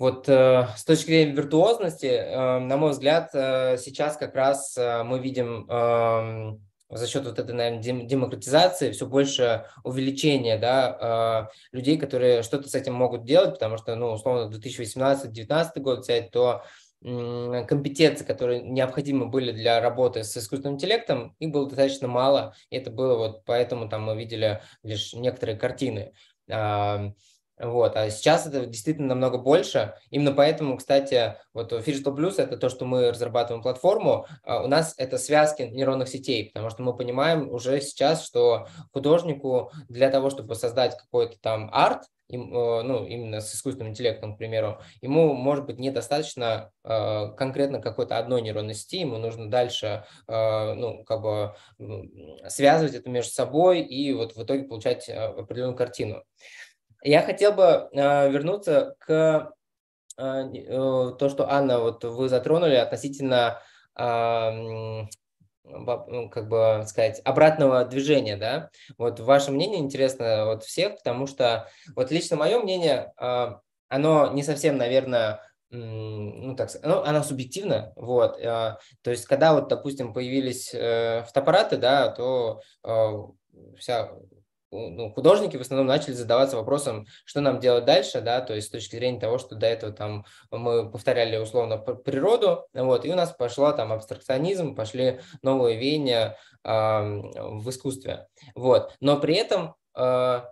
вот э, с точки зрения виртуозности, э, на мой взгляд, э, сейчас как раз э, мы видим э, за счет вот этой, наверное, дем демократизации все больше увеличения, да, э, людей, которые что-то с этим могут делать, потому что, ну, условно, 2018-2019 год взять, то э, компетенции, которые необходимы были для работы с искусственным интеллектом, их было достаточно мало, и это было вот поэтому там мы видели лишь некоторые картины. Э, вот. А сейчас это действительно намного больше. Именно поэтому, кстати, вот Digital Plus – это то, что мы разрабатываем платформу. А у нас это связки нейронных сетей, потому что мы понимаем уже сейчас, что художнику для того, чтобы создать какой-то там арт, им, э, ну, именно с искусственным интеллектом, к примеру, ему, может быть, недостаточно э, конкретно какой-то одной нейронной сети, ему нужно дальше, э, ну, как бы связывать это между собой и вот в итоге получать э, определенную картину. Я хотел бы э, вернуться к э, э, то, что Анна, вот вы затронули относительно э, как бы сказать, обратного движения, да? Вот ваше мнение интересно вот всех, потому что вот лично мое мнение, оно не совсем, наверное, ну, так сказать, ну, она субъективна, вот, то есть, когда вот, допустим, появились э, фотоаппараты, да, то вся Э, ну, художники в основном начали задаваться вопросом, что нам делать дальше, да, то есть с точки зрения того, что до этого там мы повторяли условно природу, вот, и у нас пошла там абстракционизм, пошли новые веяния э, в искусстве, вот, но при этом э,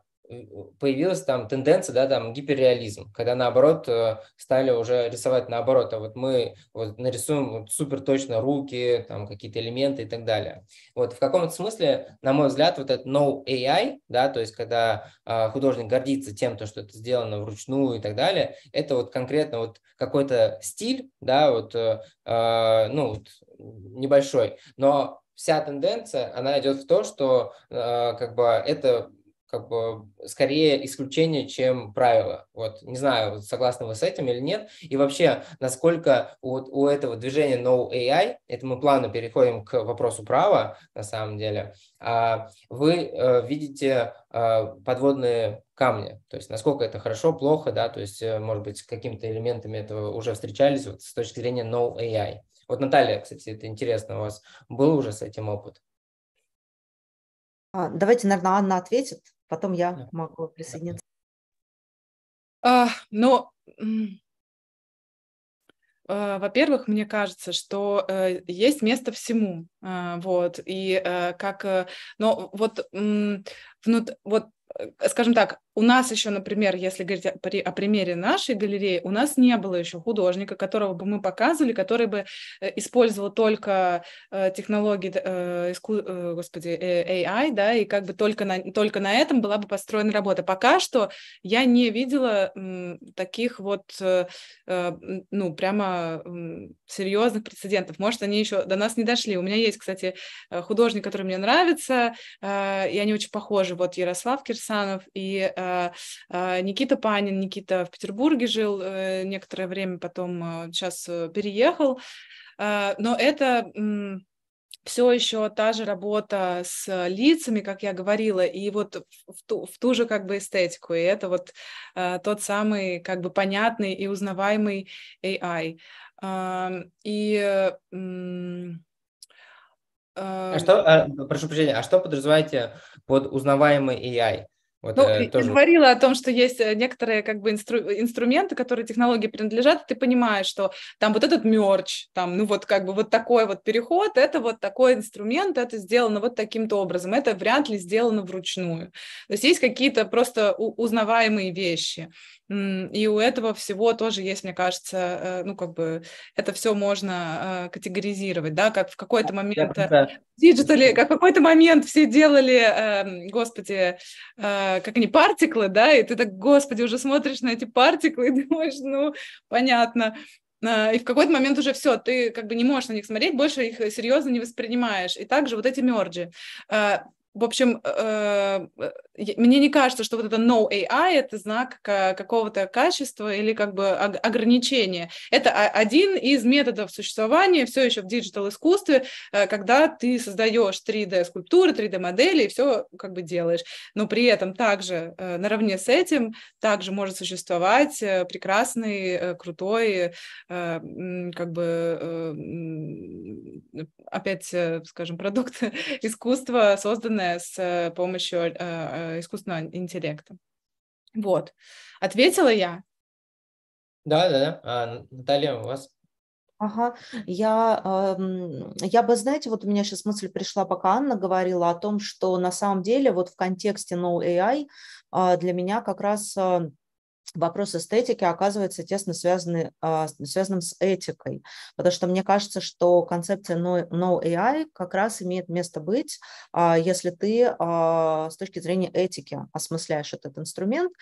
появилась там тенденция, да, там гиперреализм, когда наоборот э, стали уже рисовать наоборот, а вот мы вот нарисуем вот супер точно руки, там какие-то элементы и так далее. Вот в каком-то смысле, на мой взгляд, вот этот no AI, да, то есть когда э, художник гордится тем, то, что это сделано вручную и так далее, это вот конкретно вот какой-то стиль, да, вот, э, а, ну, вот небольшой, но вся тенденция, она идет в то, что э, как бы это как бы скорее исключение, чем правило. Вот не знаю, согласны вы с этим или нет. И вообще, насколько вот у этого движения No AI, это мы плавно переходим к вопросу права, на самом деле, а, вы э, видите э, подводные камни, то есть насколько это хорошо, плохо, да, то есть, э, может быть, какими-то элементами этого уже встречались вот с точки зрения No AI. Вот, Наталья, кстати, это интересно, у вас был уже с этим опыт? А, давайте, наверное, Анна ответит. Потом я могу присоединиться. А, ну, а, во-первых, мне кажется, что э, есть место всему, а, вот, и э, как, э, но вот, внут, вот, скажем так, у нас еще, например, если говорить о, примере нашей галереи, у нас не было еще художника, которого бы мы показывали, который бы э, использовал только э, технологии, э, иску, господи, AI, да, и как бы только на, только на этом была бы построена работа. Пока что я не видела таких вот, ну, прямо серьезных прецедентов. Может, они еще до нас не дошли. У меня есть, кстати, художник, который мне нравится, и они очень похожи. Вот Ярослав Кирсанов и э, Э, э, Никита Панин. Никита в Петербурге жил э, некоторое время, потом сейчас переехал. Но это все еще та же работа с лицами, как я говорила, и вот в ту, в ту же как бы эстетику. И это вот тот самый как бы понятный и узнаваемый AI. Эм, и а что, а, прошу прощения, а что подразумеваете под узнаваемый AI? Вот, ну, э, тоже... я говорила о том, что есть э, некоторые как бы инстру... инструменты, которые технологии принадлежат, ты понимаешь, что там вот этот мерч, там, ну вот как бы вот такой вот переход, это вот такой инструмент, это сделано вот таким-то образом, это вряд ли сделано вручную. То есть есть какие-то просто узнаваемые вещи. И у этого всего тоже есть, мне кажется, э, ну, как бы это все можно э, категоризировать, да, как в какой-то момент э, да. как в какой-то момент все делали, эм, господи, как они, партиклы, да, и ты так, господи, уже смотришь на эти партиклы и думаешь, ну, понятно, и в какой-то момент уже все, ты как бы не можешь на них смотреть, больше их серьезно не воспринимаешь. И также вот эти мерджи. В общем, мне не кажется, что вот это no AI это знак какого-то качества или как бы ограничения. Это один из методов существования все еще в диджитал-искусстве, э, когда ты создаешь 3D-скульптуры, 3D-модели и все как бы делаешь. Но при этом также э, наравне с этим также может существовать э, прекрасный, крутой, как бы опять, скажем, продукт искусства, созданное с помощью Э, искусственного интеллекта. Вот. Ответила я? Да, да, да. А, Наталья, у вас Ага, я, эм, я бы, знаете, вот у меня сейчас мысль пришла, пока Анна говорила о том, что на самом деле вот в контексте No AI а, для меня как раз э, вопрос эстетики оказывается тесно связаны, а, связанным с этикой, потому что мне кажется, что концепция no, no AI как раз имеет место быть, а, если ты а, с точки зрения этики осмысляешь этот инструмент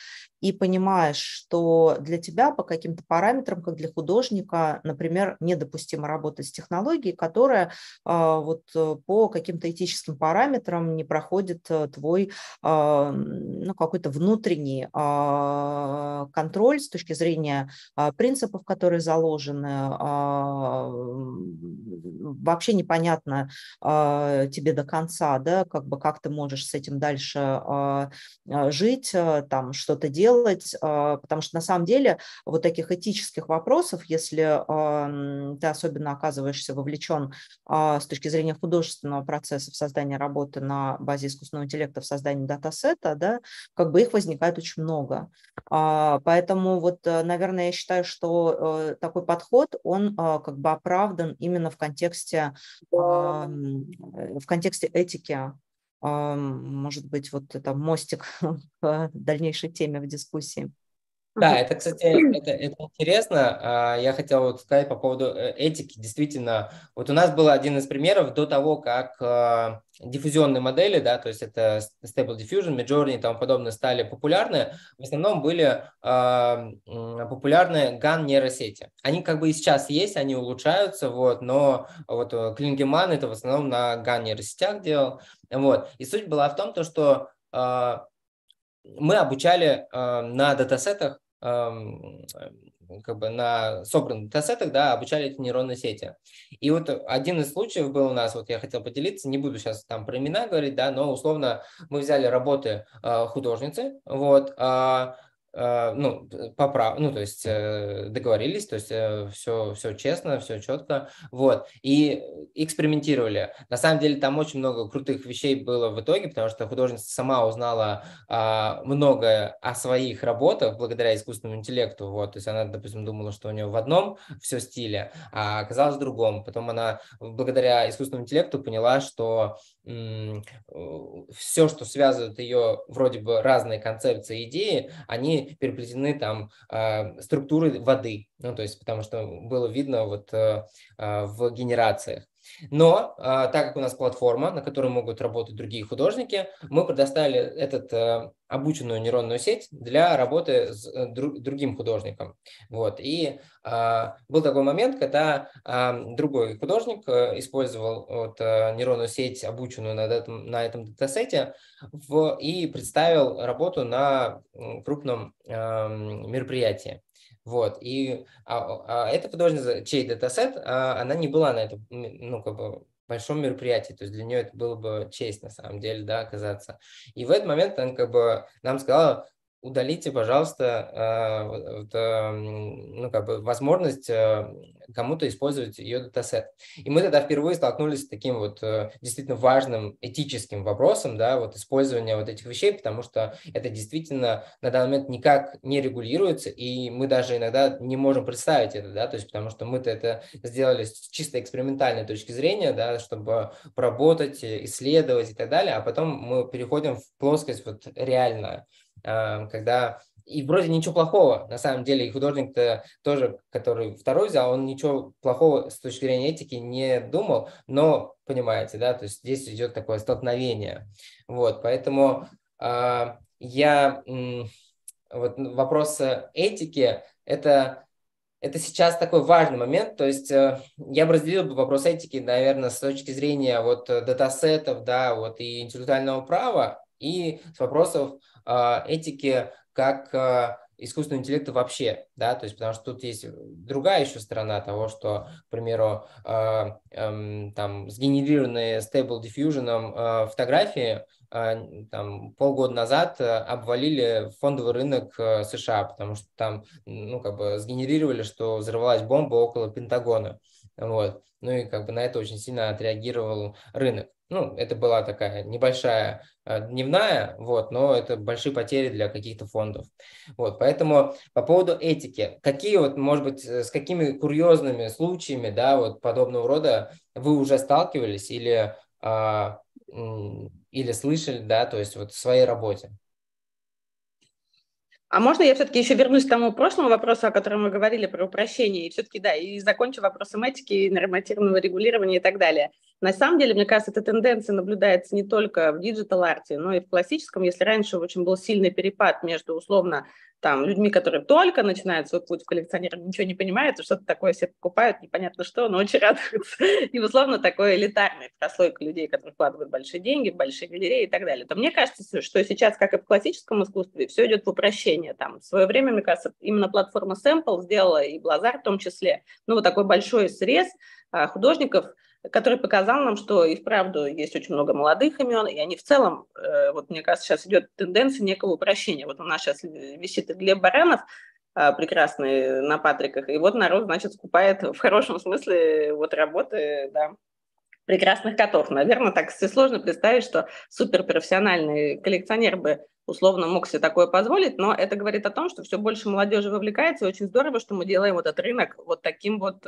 и понимаешь, что для тебя по каким-то параметрам, как для художника, например, недопустимо работать с технологией, которая вот э, по каким-то этическим параметрам не проходит э, твой ну, какой-то внутренний Э, контроль с точки зрения э, принципов, которые заложены. А, вообще непонятно э, тебе до конца, да, как бы как ты можешь с этим дальше а, жить, там что-то делать, потому что на самом деле вот таких этических вопросов, если ты особенно оказываешься вовлечен а, с точки зрения художественного процесса в создание работы на базе искусственного интеллекта, в создании датасета, да, как бы их возникает очень много. А, поэтому вот, э, наверное, я считаю, что э, такой подход, он а, как бы оправдан именно в контексте, э, в контексте этики. Может быть, вот это мостик к дальнейшей теме в дискуссии. Да, это, кстати, это, это интересно. А, я хотел вот сказать по поводу э, этики. Действительно, вот у нас был один из примеров до того, как а, диффузионные модели, да, то есть это Stable Diffusion, Midjourney и тому подобное стали популярны, в основном были э, популярны ган нейросети. Они как бы и сейчас есть, они улучшаются, вот, но вот э, Клингеман это в основном на ган нейросетях делал, вот. И суть была в том, то, что э, мы обучали э, на датасетах Э, как бы на собранных датасетах, да, обучали эти нейронные сети. И вот один из случаев был у нас, вот я хотел поделиться, не буду сейчас там про имена говорить, да, но условно мы взяли работы а, художницы, вот, а, Э, ну, по прав... ну, то есть э, договорились, то есть все, э, все честно, все четко, вот, и экспериментировали. На самом деле там очень много крутых вещей было в итоге, потому что художница сама узнала а, многое о своих работах благодаря искусственному интеллекту, вот, то есть она, допустим, думала, что у нее в одном все стиле, а оказалось в другом. Потом она благодаря искусственному интеллекту поняла, что все, что связывает ее вроде бы разные концепции идеи, они переплетены там а, структуры воды, ну, то есть потому что было видно вот э, а, в генерациях. Но а, так как у нас платформа, на которой могут работать другие художники, мы предоставили этот э, обученную нейронную сеть для работы с э, друг, другим художником. Вот. И э, был такой момент, когда э, другой художник э, использовал вот, э, нейронную сеть, обученную на этом, на этом датасете, в, и представил работу на крупном э, мероприятии. Вот, и а, а, а эта художница, чей датасет, а, она не была на этом, ну, как бы, большом мероприятии, то есть для нее это было бы честь, на самом деле, да, оказаться. И в этот момент она как бы нам сказала, удалите, пожалуйста, э, ну, как бы возможность э, кому-то использовать ее датасет. И мы тогда впервые столкнулись с таким вот э, действительно важным этическим вопросом, да, вот использования вот этих вещей, потому что это действительно на данный момент никак не регулируется, и мы даже иногда не можем представить это, да, то есть потому что мы-то это сделали с чисто экспериментальной точки зрения, да, чтобы поработать, исследовать и так далее, а потом мы переходим в плоскость вот реальную. Эм, когда и вроде ничего плохого, на самом деле, и художник-то тоже, который второй взял, он ничего плохого с точки зрения этики не думал, но, понимаете, да, то есть здесь идет такое столкновение. Вот, поэтому э, я, э, вот вопрос э, этики, это, это сейчас такой важный момент, то есть э, я бы разделил бы вопрос этики, наверное, с точки зрения вот э, датасетов, да, вот и интеллектуального права, и с вопросов а, этики как а, искусственного интеллекта вообще, да, то есть потому что тут есть другая еще сторона того, что, к примеру, э, э, там сгенерированные Stable Diffusion э, фотографии э, там полгода назад э, обвалили фондовый рынок э, США, потому что там, ну, как бы сгенерировали, что взорвалась бомба около Пентагона, вот, ну и как бы на это очень сильно отреагировал рынок. Ну, это была такая небольшая э, дневная, вот, но это большие потери для каких-то фондов. Вот, поэтому по поводу этики, какие вот, может быть, э, с какими курьезными случаями, да, вот подобного рода вы уже сталкивались или, а, или слышали, да, то есть вот в своей работе? А можно я все-таки еще вернусь к тому прошлому вопросу, о котором мы говорили, про упрощение, и все-таки, да, и закончу вопросом этики, нормативного регулирования и так далее. На самом деле, мне кажется, эта тенденция наблюдается не только в диджитал-арте, но и в классическом. Если раньше очень был сильный перепад между, условно, там, людьми, которые только начинают свой путь в коллекционерах, ничего не понимают, что-то такое все покупают, непонятно что, но очень радуются. И, условно, такой элитарный прослойка людей, которые вкладывают большие деньги, большие галереи и так далее. То мне кажется, что сейчас, как и в классическом искусстве, все идет в упрощение. Там, в свое время, мне кажется, именно платформа Sample сделала, и Блазар в том числе, ну, вот такой большой срез а, художников – который показал нам, что и вправду есть очень много молодых имен, и они в целом, э, вот мне кажется, сейчас идет тенденция некого упрощения. Вот у нас сейчас э, висит Глеб Баранов, э, прекрасный на Патриках, и вот народ, значит, скупает в хорошем смысле вот работы, да, прекрасных котов. Наверное, так все сложно представить, что суперпрофессиональный коллекционер бы условно мог себе такое позволить, но это говорит о том, что все больше молодежи вовлекается, и очень здорово, что мы делаем вот этот рынок вот таким вот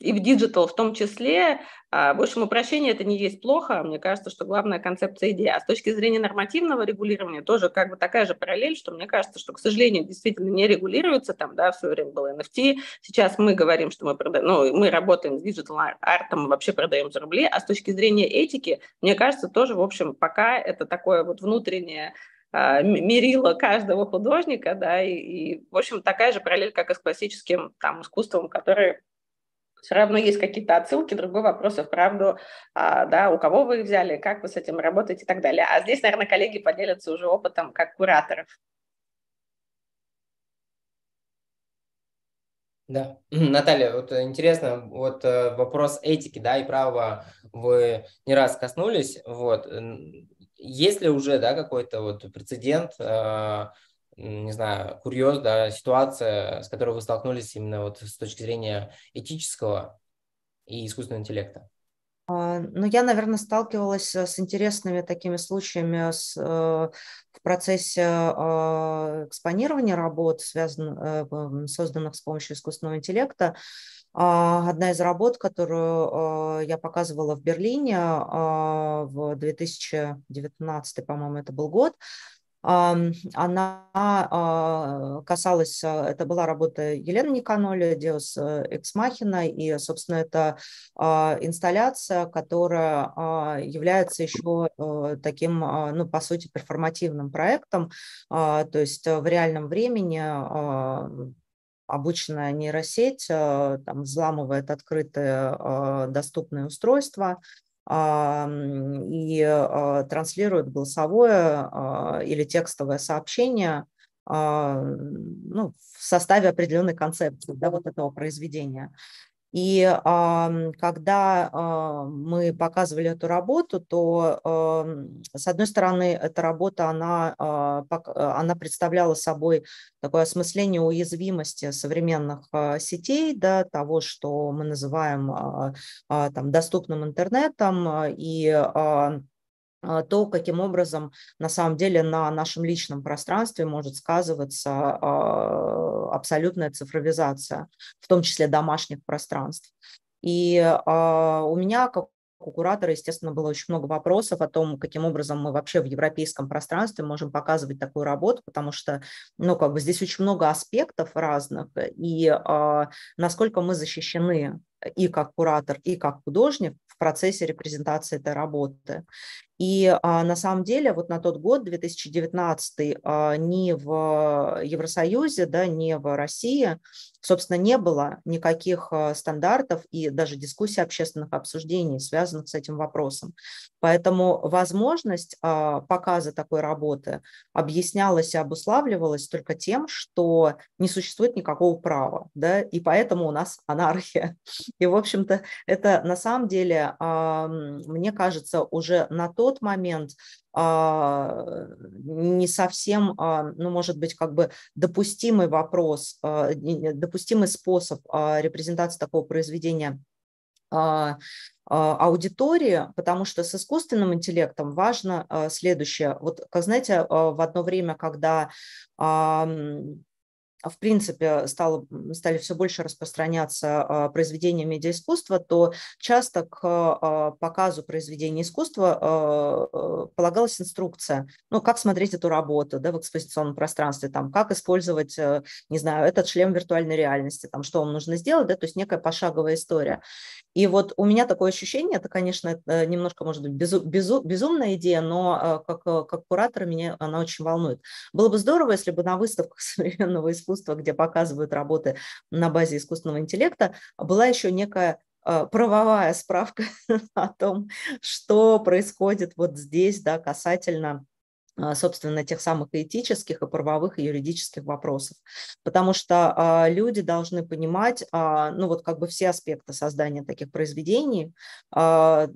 и в диджитал в том числе, а, в общем, упрощение это не есть плохо. Мне кажется, что главная концепция идея. А с точки зрения нормативного регулирования тоже как бы такая же параллель, что мне кажется, что, к сожалению, действительно не регулируется. Там, да, в свое время было NFT. Сейчас мы говорим, что мы продаем, ну, мы работаем с диджитал-артом, вообще продаем за рубли. А с точки зрения этики, мне кажется, тоже, в общем, пока это такое вот внутреннее а, мерило каждого художника, да, и, и, в общем, такая же параллель, как и с классическим там искусством, которое все равно есть какие-то отсылки, другой вопрос, и а вправду, а, да, у кого вы их взяли, как вы с этим работаете и так далее. А здесь, наверное, коллеги поделятся уже опытом как кураторов. Да. Наталья, вот э, интересно, вот э, вопрос этики, да, и права вы не раз коснулись, вот, есть ли уже, да, какой-то вот прецедент, а, не знаю, курьез, да, ситуация, с которой вы столкнулись именно вот с точки зрения этического и искусственного интеллекта? А, ну, я, наверное, сталкивалась э, с интересными такими случаями с, э, в процессе а, экспонирования работ, связан, э, созданных с помощью искусственного интеллекта. А, одна из работ, которую я показывала в Берлине в 2019, по-моему, это был год, она а, касалась, а, это была работа Елены Никаноли, Диос э, Эксмахина, и, собственно, это а, инсталляция, которая является еще э, таким, ну, по сути, перформативным проектом, то есть э, в реальном времени обычная нейросеть там, взламывает открытые доступные устройства, а, и а, транслирует голосовое а, или текстовое сообщение ну, в составе определенной концепции да, вот этого произведения. И когда а, мы показывали эту работу, то, с одной стороны, эта работа, она, а, а, она представляла собой такое осмысление уязвимости современных сетей, да, того, что мы называем там, доступным интернетом и а, то, каким образом на самом деле на нашем личном пространстве может сказываться а, абсолютная цифровизация, в том числе домашних пространств. И а, у меня как у куратора, естественно, было очень много вопросов о том, каким образом мы вообще в европейском пространстве можем показывать такую работу, потому что, ну, как бы здесь очень много аспектов разных, и э, насколько мы защищены и как куратор, и как художник в процессе репрезентации этой работы. И а, на самом деле вот на тот год, 2019, а, ни в Евросоюзе, да, ни в России, собственно, не было никаких а, стандартов и даже дискуссий общественных обсуждений, связанных с этим вопросом. Поэтому возможность показа такой работы объяснялась и обуславливалась только тем, что не существует никакого права, да, и поэтому у нас анархия. И, в общем-то, это на самом деле, мне кажется, уже на тот тот момент а, не совсем, а, ну, может быть, как бы допустимый вопрос, а, допустимый способ репрезентации такого произведения аудитории, потому что с искусственным интеллектом важно следующее. Вот, как знаете, в одно время, когда а в принципе, стало, стали все больше распространяться а, произведения медиаискусства, то часто к а, показу произведения искусства полагалась инструкция, ну, как смотреть эту работу да, в экспозиционном пространстве, там, как использовать, э, не знаю, этот шлем виртуальной реальности, там, что вам нужно сделать, да, то есть некая пошаговая история. И вот у меня такое ощущение, это, конечно, немножко, может быть, безу, безу, безумная идея, но как, э, как куратор меня она очень волнует. Было бы здорово, если бы на выставках современного искусства искусства, где показывают работы на базе искусственного интеллекта, была еще некая э, правовая справка о том, что происходит вот здесь, да, касательно э, собственно, тех самых этических, и правовых, и юридических вопросов. Потому что а, люди должны понимать, а, ну вот как бы все аспекты создания таких произведений, а,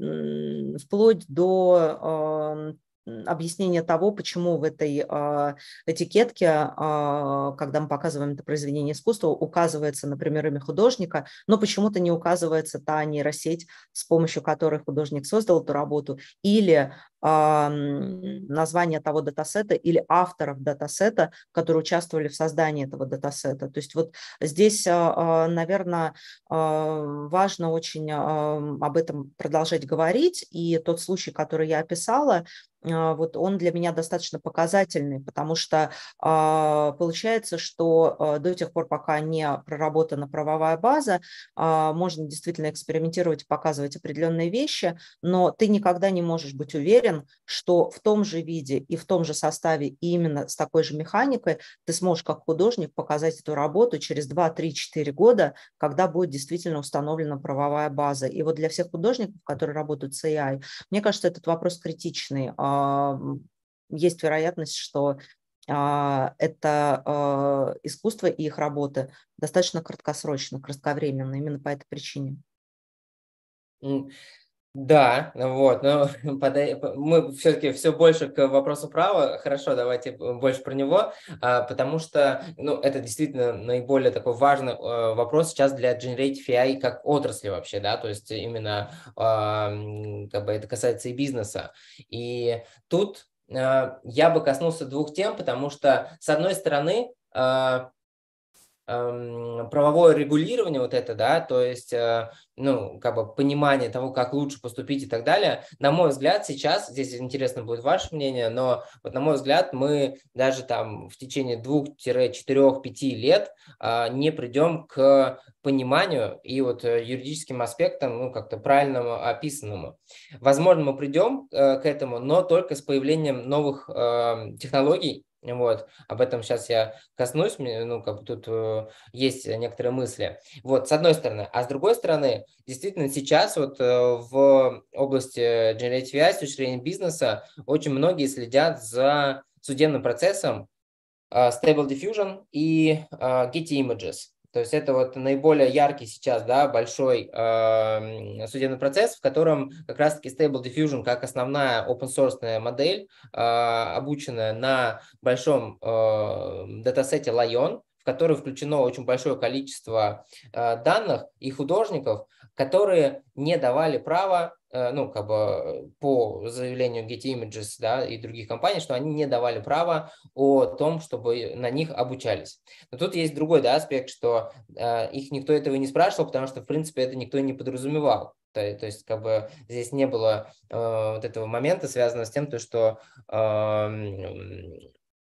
вплоть до эм, объяснение того, почему в этой э, этикетке, э, когда мы показываем это произведение искусства, указывается, например, имя художника, но почему-то не указывается та нейросеть, с помощью которой художник создал эту работу, или э, название того датасета, или авторов датасета, которые участвовали в создании этого датасета. То есть вот здесь, э, наверное, э, важно очень э, об этом продолжать говорить, и тот случай, который я описала, а, вот он для меня достаточно показательный, потому что а, получается, что а, до тех пор, пока не проработана правовая база, можно действительно экспериментировать, показывать определенные вещи, но ты никогда не можешь быть уверен, что в том же виде и в том же составе и именно с такой же механикой ты сможешь как художник показать эту работу через 2, 3, 4 года, когда будет действительно установлена правовая база. И вот для всех художников, которые работают с AI, мне кажется, этот вопрос критичный – а, есть вероятность, что а, это а, искусство и их работы достаточно краткосрочно, кратковременно, именно по этой причине. Да, вот, но мы все-таки все больше к вопросу права. Хорошо, давайте больше про него, а, потому что ну, это действительно наиболее такой важный а, вопрос сейчас для Generative AI как отрасли вообще, да, то есть именно а, как бы это касается и бизнеса. И тут я бы коснулся двух тем, потому что, с одной стороны, Эм, правовое регулирование вот это, да, то есть, э, ну, как бы понимание того, как лучше поступить и так далее, на мой взгляд, сейчас, здесь интересно будет ваше мнение, но вот на мой взгляд, мы даже там в течение двух четырех пяти лет а, не придем к пониманию и вот э, юридическим аспектам, ну, как-то правильному описанному. Возможно, мы придем э, к этому, но только с появлением новых эм, технологий, вот, об этом сейчас я коснусь, ну, как бы тут э, есть некоторые мысли. Вот, с одной стороны. А с другой стороны, действительно, сейчас вот э, в области Generative AI, с точки зрения бизнеса, очень многие следят за судебным процессом э, Stable Diffusion и Getty Images. То есть это вот наиболее яркий сейчас, да, большой э, судебный процесс, в котором как раз-таки Stable Diffusion как основная open-source модель, э, обученная на большом э, датасете Lion, в который включено очень большое количество э, данных и художников, которые не давали права Э, ну, как бы по заявлению Getty Images да, и других компаний, что они не давали права о том, чтобы на них обучались. Но тут есть другой да, аспект, что э, их никто этого не спрашивал, потому что, в принципе, это никто не подразумевал. То, то есть, как бы здесь не было э, вот этого момента, связанного с тем, то, что э,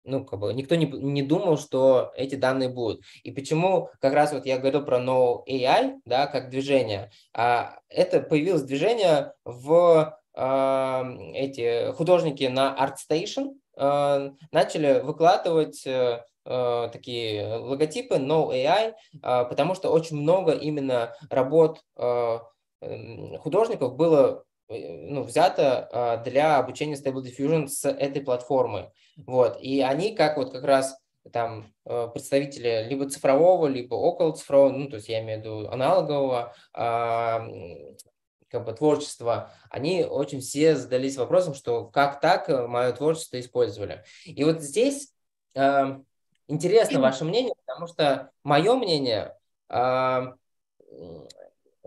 ну, как бы никто не, не думал, что эти данные будут. И почему как раз вот я говорю про No AI, да, как движение, а это появилось движение в э, эти художники на ArtStation э, начали выкладывать э, э, такие логотипы No AI, а, потому что очень много именно работ художников было Э, ну, взято а, для обучения Stable Diffusion с этой платформы. Вот. И они как вот как раз там э, представители либо цифрового, либо около цифрового, ну, то есть я имею в виду аналогового а, как бы творчества, они очень все задались вопросом, что как так э, мое творчество использовали. И вот здесь э, интересно ваше мнение, потому что мое мнение э,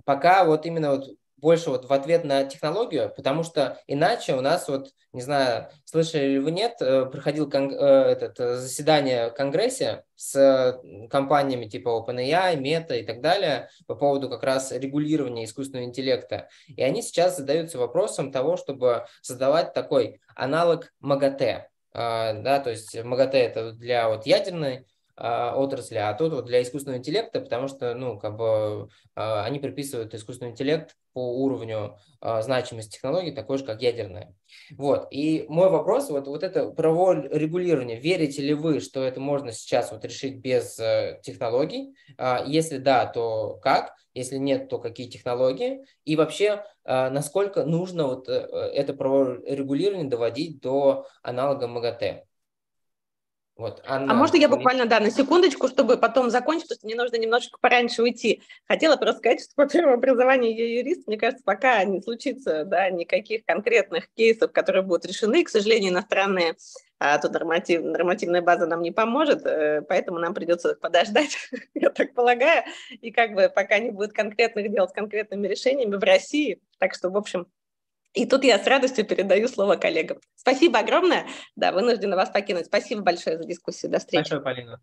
пока вот именно вот больше вот в ответ на технологию, потому что иначе у нас вот, не знаю, слышали ли вы нет, э, проходил кон- э, этот, э, заседание в Конгрессе с компаниями типа OpenAI, Meta и так далее по поводу как раз регулирования искусственного интеллекта. И они сейчас задаются вопросом того, чтобы создавать такой аналог МАГАТЭ. А, да, то есть МАГАТЭ это для вот ядерной а, отрасли, а тут вот для искусственного интеллекта, потому что, ну, как бы а, они приписывают искусственный интеллект по уровню э, значимости технологий такой же, как ядерная. Вот. И мой вопрос, вот, вот это правовое регулирование, верите ли вы, что это можно сейчас вот решить без э, технологий? Э, если да, то как? Если нет, то какие технологии? И вообще, э, насколько нужно вот э, э это правовое регулирование доводить до аналога МАГАТЭ? Вот, Анна, а можно я буквально, да, на секундочку, чтобы потом закончить, потому что мне нужно немножечко пораньше уйти. Хотела просто сказать, что по первому образованию я юрист, мне кажется, пока не случится да, никаких конкретных кейсов, которые будут решены, к сожалению, иностранные а то норматив, нормативная база нам не поможет, э, поэтому нам придется подождать, я так полагаю, и как бы пока не будет конкретных дел с конкретными решениями в России, так что, в общем, и тут я с радостью передаю слово коллегам. Спасибо огромное. Да, вынуждена вас покинуть. Спасибо большое за дискуссию. До встречи. Большое, Полина.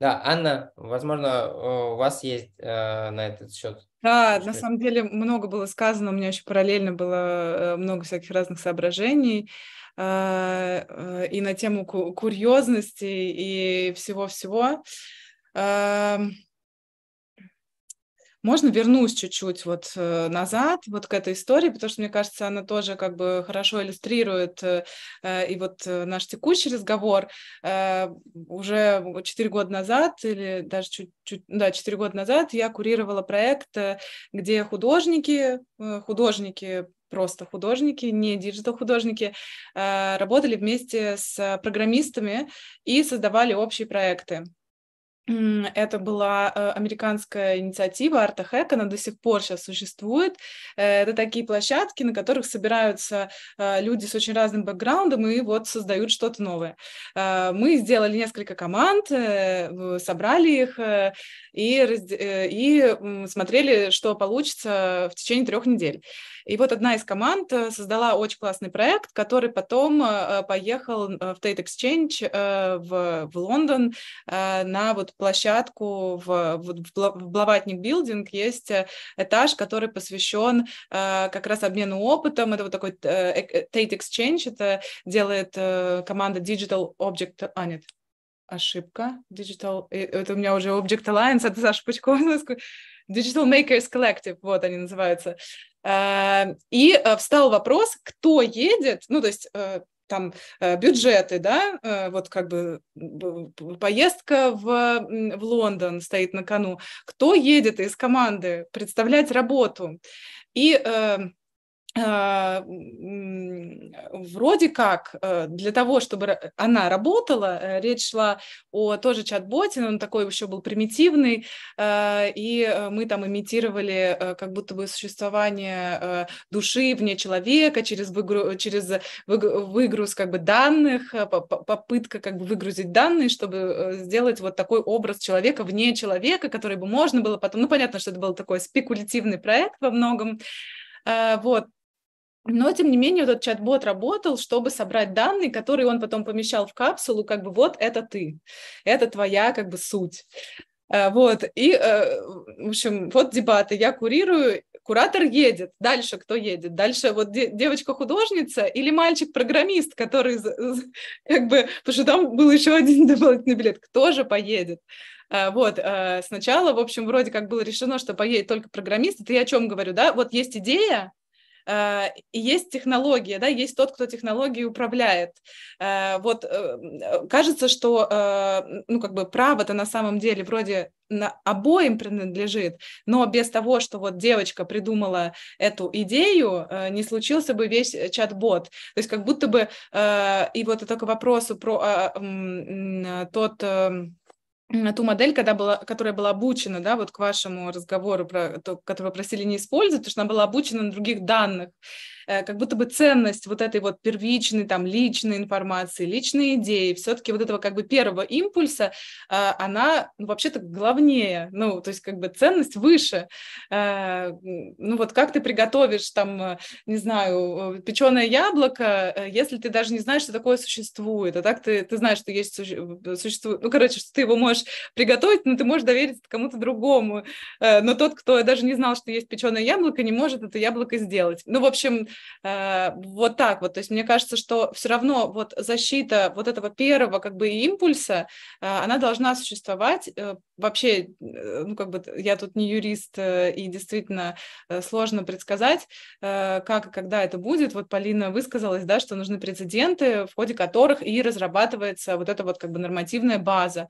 Да, Анна, возможно, э, у вас есть э, на этот счет. Да, Что на самом деле много было сказано, у меня еще параллельно было э, много всяких разных соображений э, э и на тему курьезности и всего-всего. Э, можно вернусь чуть-чуть вот э, назад, вот к этой истории, потому что, мне кажется, она тоже как бы хорошо иллюстрирует э, э, и вот наш текущий разговор. Уже 4 года назад, или даже чуть-чуть, да, 4 года назад я курировала проект, где художники, художники просто художники, не диджитал-художники, работали вместе с программистами и создавали общие проекты. Это была э, американская инициатива Арта Артахек, она до сих пор сейчас существует. Э, это такие площадки, на которых собираются э, люди с очень разным бэкграундом и вот создают что-то новое. Мы сделали несколько команд, собрали их и, и смотрели, что получится в течение трех недель. И вот одна из команд э, создала очень классный проект, который потом э, э, поехал в Tate Exchange в, в Лондон на вот площадку в, в, в Блаватник Билдинг. Есть этаж, который посвящен как раз обмену опытом. Это вот такой Tate Exchange, это делает команда Digital Object... А, нет, ошибка. Digital... Это у меня уже Object Alliance, это Саша Пучков. Digital Makers Collective, вот они называются. Эм, и э, встал вопрос, кто едет, ну, то есть э, там э, бюджеты, да, вот как бы поездка в, в Лондон стоит на кону, кто едет из команды представлять работу. И эм, а, вроде как э, для того, чтобы она работала, э, речь шла о тоже чат-боте, но он такой еще был примитивный, э, и мы там имитировали как будто бы существование души вне человека через, выгру... через выгруз как бы данных, попытка как бы выгрузить данные, чтобы сделать вот такой образ человека вне человека, который бы можно было потом, ну понятно, что это был такой спекулятивный проект во многом, вот, но, тем не менее, этот чат-бот работал, чтобы собрать данные, которые он потом помещал в капсулу, как бы вот это ты, это твоя как бы суть. Э, вот, и, э, в общем, вот дебаты. Я курирую, куратор едет, дальше кто едет? Дальше вот девочка-художница или мальчик-программист, который как бы, потому что там был еще один дополнительный билет, кто же поедет? Э, вот, сначала, в общем, вроде как было решено, что поедет только программист, это я о чем говорю, да, вот есть идея, Э, есть технология, да, есть тот, кто технологией управляет. Э, вот э, кажется, что, ну, как бы право-то на самом деле вроде на обоим принадлежит, но без того, что вот девочка придумала эту идею, не случился бы весь чат-бот. То есть как будто бы, и вот это к вопросу про тот ту модель, когда была, которая была обучена, да, вот к вашему разговору, про, то, которую просили не использовать, потому что она была обучена на других данных. Э, как будто бы ценность вот этой вот первичной там личной информации, личной идеи, все-таки вот этого как бы первого импульса, э, она ну, вообще-то главнее, ну, то есть как бы ценность выше. Э, ну вот как ты приготовишь там, не знаю, печеное яблоко, если ты даже не знаешь, что такое существует, а так ты, ты знаешь, что есть существует, ну, короче, что ты его можешь приготовить, но ты можешь довериться кому-то другому, но тот, кто даже не знал, что есть печеное яблоко, не может это яблоко сделать. Ну, в общем, Э, вот так вот. То есть мне кажется, что все равно вот защита вот этого первого как бы импульса, э, она должна существовать. Э, вообще, ну как бы я тут не юрист, и действительно сложно предсказать, как и когда это будет. Вот Полина высказалась, да, что нужны прецеденты, в ходе которых и разрабатывается вот эта вот как бы нормативная база.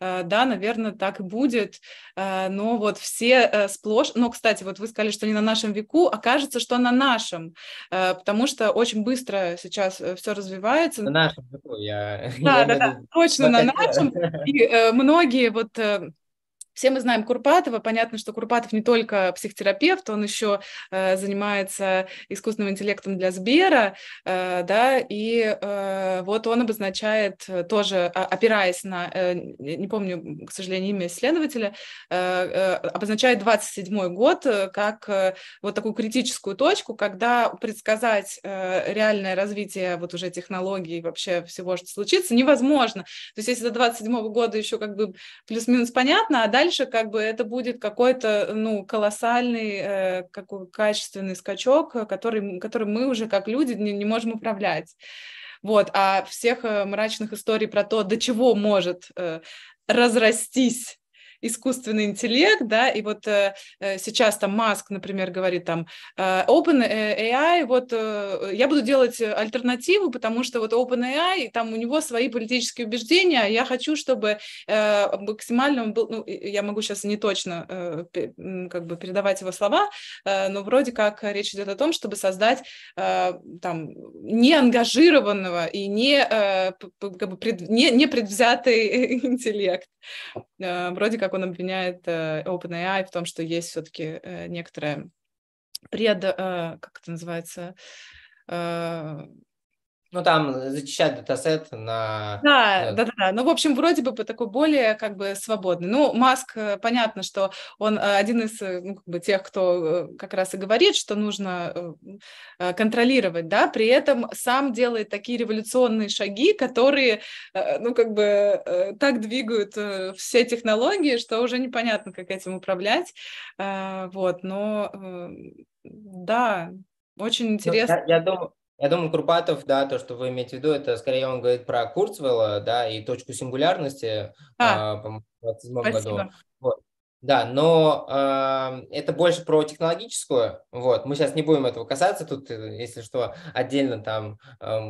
Да, наверное, так и будет, но вот все сплошь... Но, кстати, вот вы сказали, что не на нашем веку, а кажется, что на нашем. Э, потому что очень быстро сейчас э, все развивается. На нашем, я... Да, я да, да, точно на нашем. И э, многие вот все мы знаем Курпатова. Понятно, что Курпатов не только психотерапевт, он еще э, занимается искусственным интеллектом для Сбера, э, да, и э, вот он обозначает э, тоже, а, опираясь на, э, не помню, к сожалению, имя исследователя, э, э, обозначает 27 год э, как э, вот такую критическую точку, когда предсказать э, реальное развитие вот уже технологий вообще всего, что случится, невозможно. То есть если до 27 года еще как бы плюс-минус понятно, а дальше дальше как бы это будет какой-то, ну, колоссальный, э, какой качественный скачок, который, который мы уже как люди не, не можем управлять. Вот, а всех э, мрачных историй про то, до чего может э, разрастись искусственный интеллект, да, и вот э, э, сейчас там Маск, например, говорит там э, OpenAI, э, вот э, я буду делать альтернативу, потому что вот OpenAI, там у него свои политические убеждения, а я хочу, чтобы э, максимально был, ну, я могу сейчас не точно э, как бы передавать его слова, э, но вроде как речь идет о том, чтобы создать э, там неангажированного и не, э, как бы пред, не, не предвзятый интеллект. Э, вроде как как он обвиняет э, OpenAI в том, что есть все-таки э, некоторое пред... Э, как это называется? Ну, там э, зачищать датасет на... Да, да, да, да. Ну, в общем, вроде бы по такой более как бы свободный. Ну, Маск, э, понятно, что он э, один из ну, как бы тех, кто как раз и говорит, что нужно контролировать, да, при этом сам делает такие революционные шаги, которые, ну, как бы так двигают все технологии, что уже непонятно, как этим управлять. Вот, но да, очень ну, интересно. Я, я думаю, я думаю, Курпатов, да, то, что вы имеете в виду, это скорее он говорит про Курцвелла, да, и точку сингулярности, а, э, по-моему, году. Вот. Да, но э, это больше про технологическую. Вот, мы сейчас не будем этого касаться. Тут, э, если что, отдельно там, э,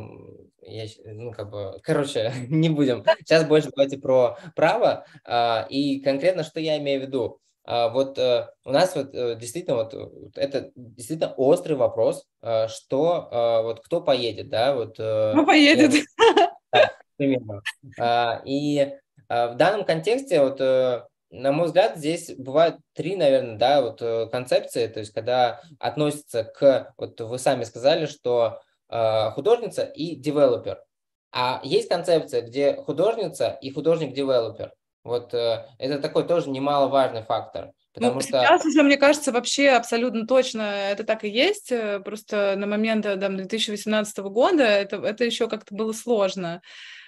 я, ну как бы, короче, не будем. Сейчас больше давайте про право э, и конкретно, что я имею в виду. А вот э, у нас вот э, действительно вот э, это действительно острый вопрос, что вот кто поедет, да, вот. Кто поедет? Примерно. А, и а, в данном контексте вот на мой взгляд, здесь бывают три, наверное, да, вот концепции, то есть когда относится к, вот вы сами сказали, что художница и девелопер, а есть концепция, где художница и художник-девелопер, вот э, это такой тоже немаловажный фактор. Ну, потому ну, что... Сейчас уже, мне кажется, вообще абсолютно точно это так и есть. Э, просто на момент там, 2018 года это, это еще как-то было сложно.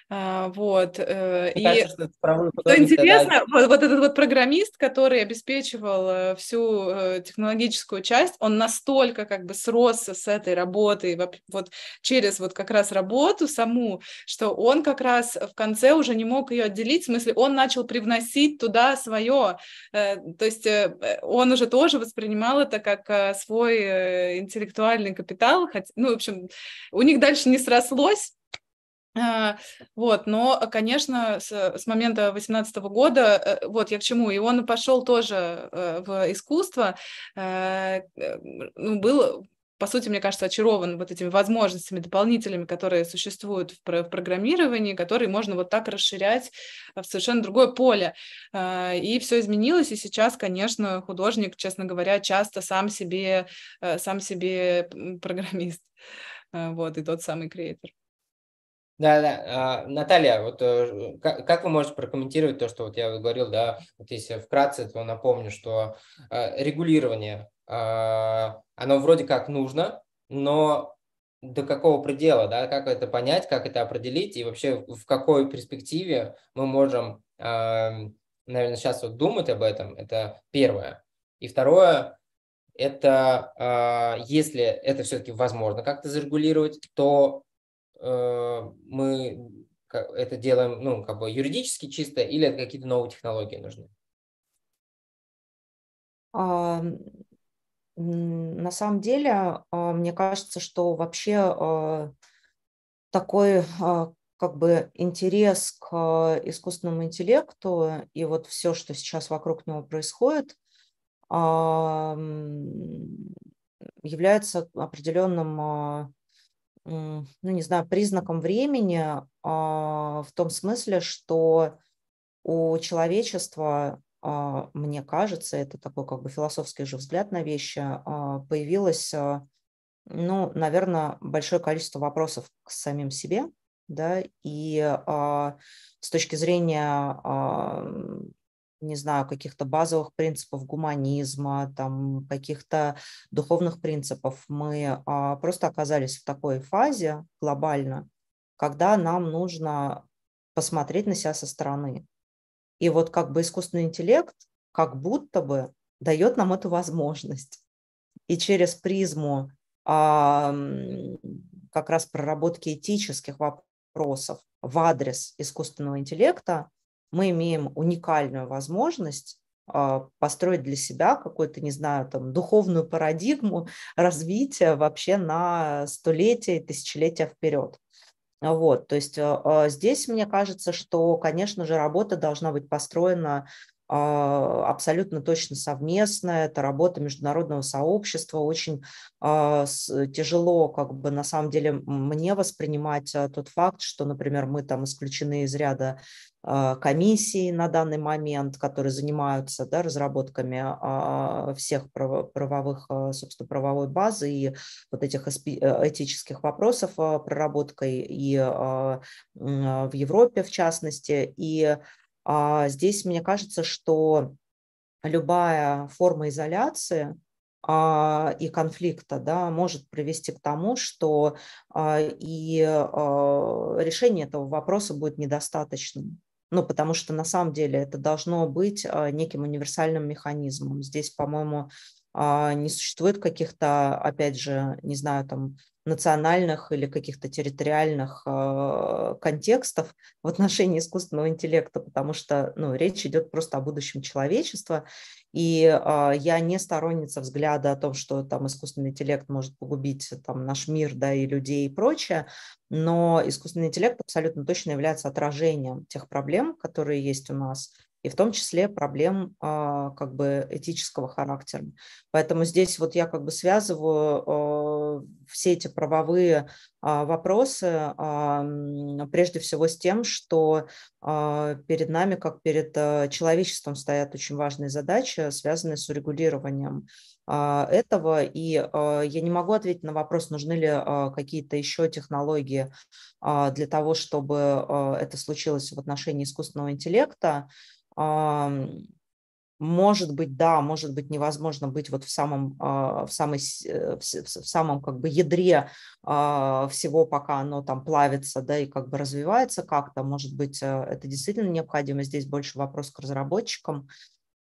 А, вот. Э, и что, что ну, интересно, да. вот, вот этот вот программист, который обеспечивал э, всю э, технологическую часть, он настолько как бы сросся с этой работой, вот через вот как раз работу саму, что он как раз в конце уже не мог ее отделить, в смысле он начал привносить туда свое, то есть он уже тоже воспринимал это как свой интеллектуальный капитал, хоть, ну, в общем, у них дальше не срослось, а, вот, но, конечно, с, с момента 18 года, э, вот я к чему, и он пошел тоже э, в искусство, э, ну, был по сути, мне кажется, очарован вот этими возможностями, дополнителями, которые существуют в, в программировании, которые можно вот так расширять в совершенно другое поле. А, и все изменилось, и сейчас, конечно, художник, честно говоря, часто сам себе, сам себе программист, а, вот, и тот самый креатор. Да, да. Наталья, вот э, как вы можете прокомментировать то, что вот я говорил, да, вот если вкратце, то напомню, что э, регулирование, а, оно вроде как нужно, но до какого предела, да, как это понять, как это определить и вообще в какой перспективе мы можем, а, наверное, сейчас вот думать об этом, это первое. И второе, это а, если это все-таки возможно как-то зарегулировать, то Э, мы это делаем, ну, как бы юридически чисто, или какие-то новые технологии нужны? А, на самом деле, а, мне кажется, что вообще а, такой как бы интерес к искусственному интеллекту и вот все, что сейчас вокруг него происходит, является определенным ну не знаю, признаком времени а, в том смысле, что у человечества, а, мне кажется, это такой как бы философский же взгляд на вещи, а, появилось, ну, наверное, большое количество вопросов к самим себе, да, и с точки зрения не знаю, каких-то базовых принципов гуманизма, там, каких-то духовных принципов. Мы а, просто оказались в такой фазе глобально, когда нам нужно посмотреть на себя со стороны. И вот как бы искусственный интеллект как будто бы дает нам эту возможность. И через призму а, как раз проработки этических вопросов в адрес искусственного интеллекта мы имеем уникальную возможность а, построить для себя какую-то, не знаю, там, духовную парадигму развития вообще на столетия и тысячелетия вперед. Вот, то есть а, а, здесь мне кажется, что, конечно же, работа должна быть построена а, абсолютно точно совместная, это работа международного сообщества, очень а, э, тяжело как бы на самом деле мне воспринимать а, тот факт, что, например, мы там исключены из ряда комиссий на данный момент, которые занимаются да, разработками всех правовых, собственно, правовой базы и вот этих э, этических вопросов проработкой и в Европе в частности, и а, здесь мне кажется, что любая форма изоляции а, и конфликта да, может привести к тому, что а, и решение этого вопроса будет недостаточным. Ну, потому что на самом деле это должно быть неким универсальным механизмом. Здесь, по-моему, не существует каких-то, опять же, не знаю, там национальных или каких-то территориальных э, контекстов в отношении искусственного интеллекта, потому что ну, речь идет просто о будущем человечества. И э, я не сторонница взгляда о том, что там искусственный интеллект может погубить там, наш мир да, и людей и прочее, но искусственный интеллект абсолютно точно является отражением тех проблем, которые есть у нас, и в том числе проблем э, как бы этического характера. Поэтому здесь вот я как бы связываю э, Э, все эти правовые а, вопросы, а, прежде всего с тем, что а, перед нами, как перед э, человечеством, стоят очень важные задачи, связанные с урегулированием этого. И я не могу ответить на вопрос, нужны ли какие-то еще технологии для того, чтобы это случилось в отношении искусственного интеллекта может быть, да, может быть, невозможно быть вот в самом, а, в самой, э, в самом как бы ядре а, всего, пока оно там плавится, да, и как бы развивается как-то. Может быть, э, это действительно необходимо. Здесь больше вопрос к разработчикам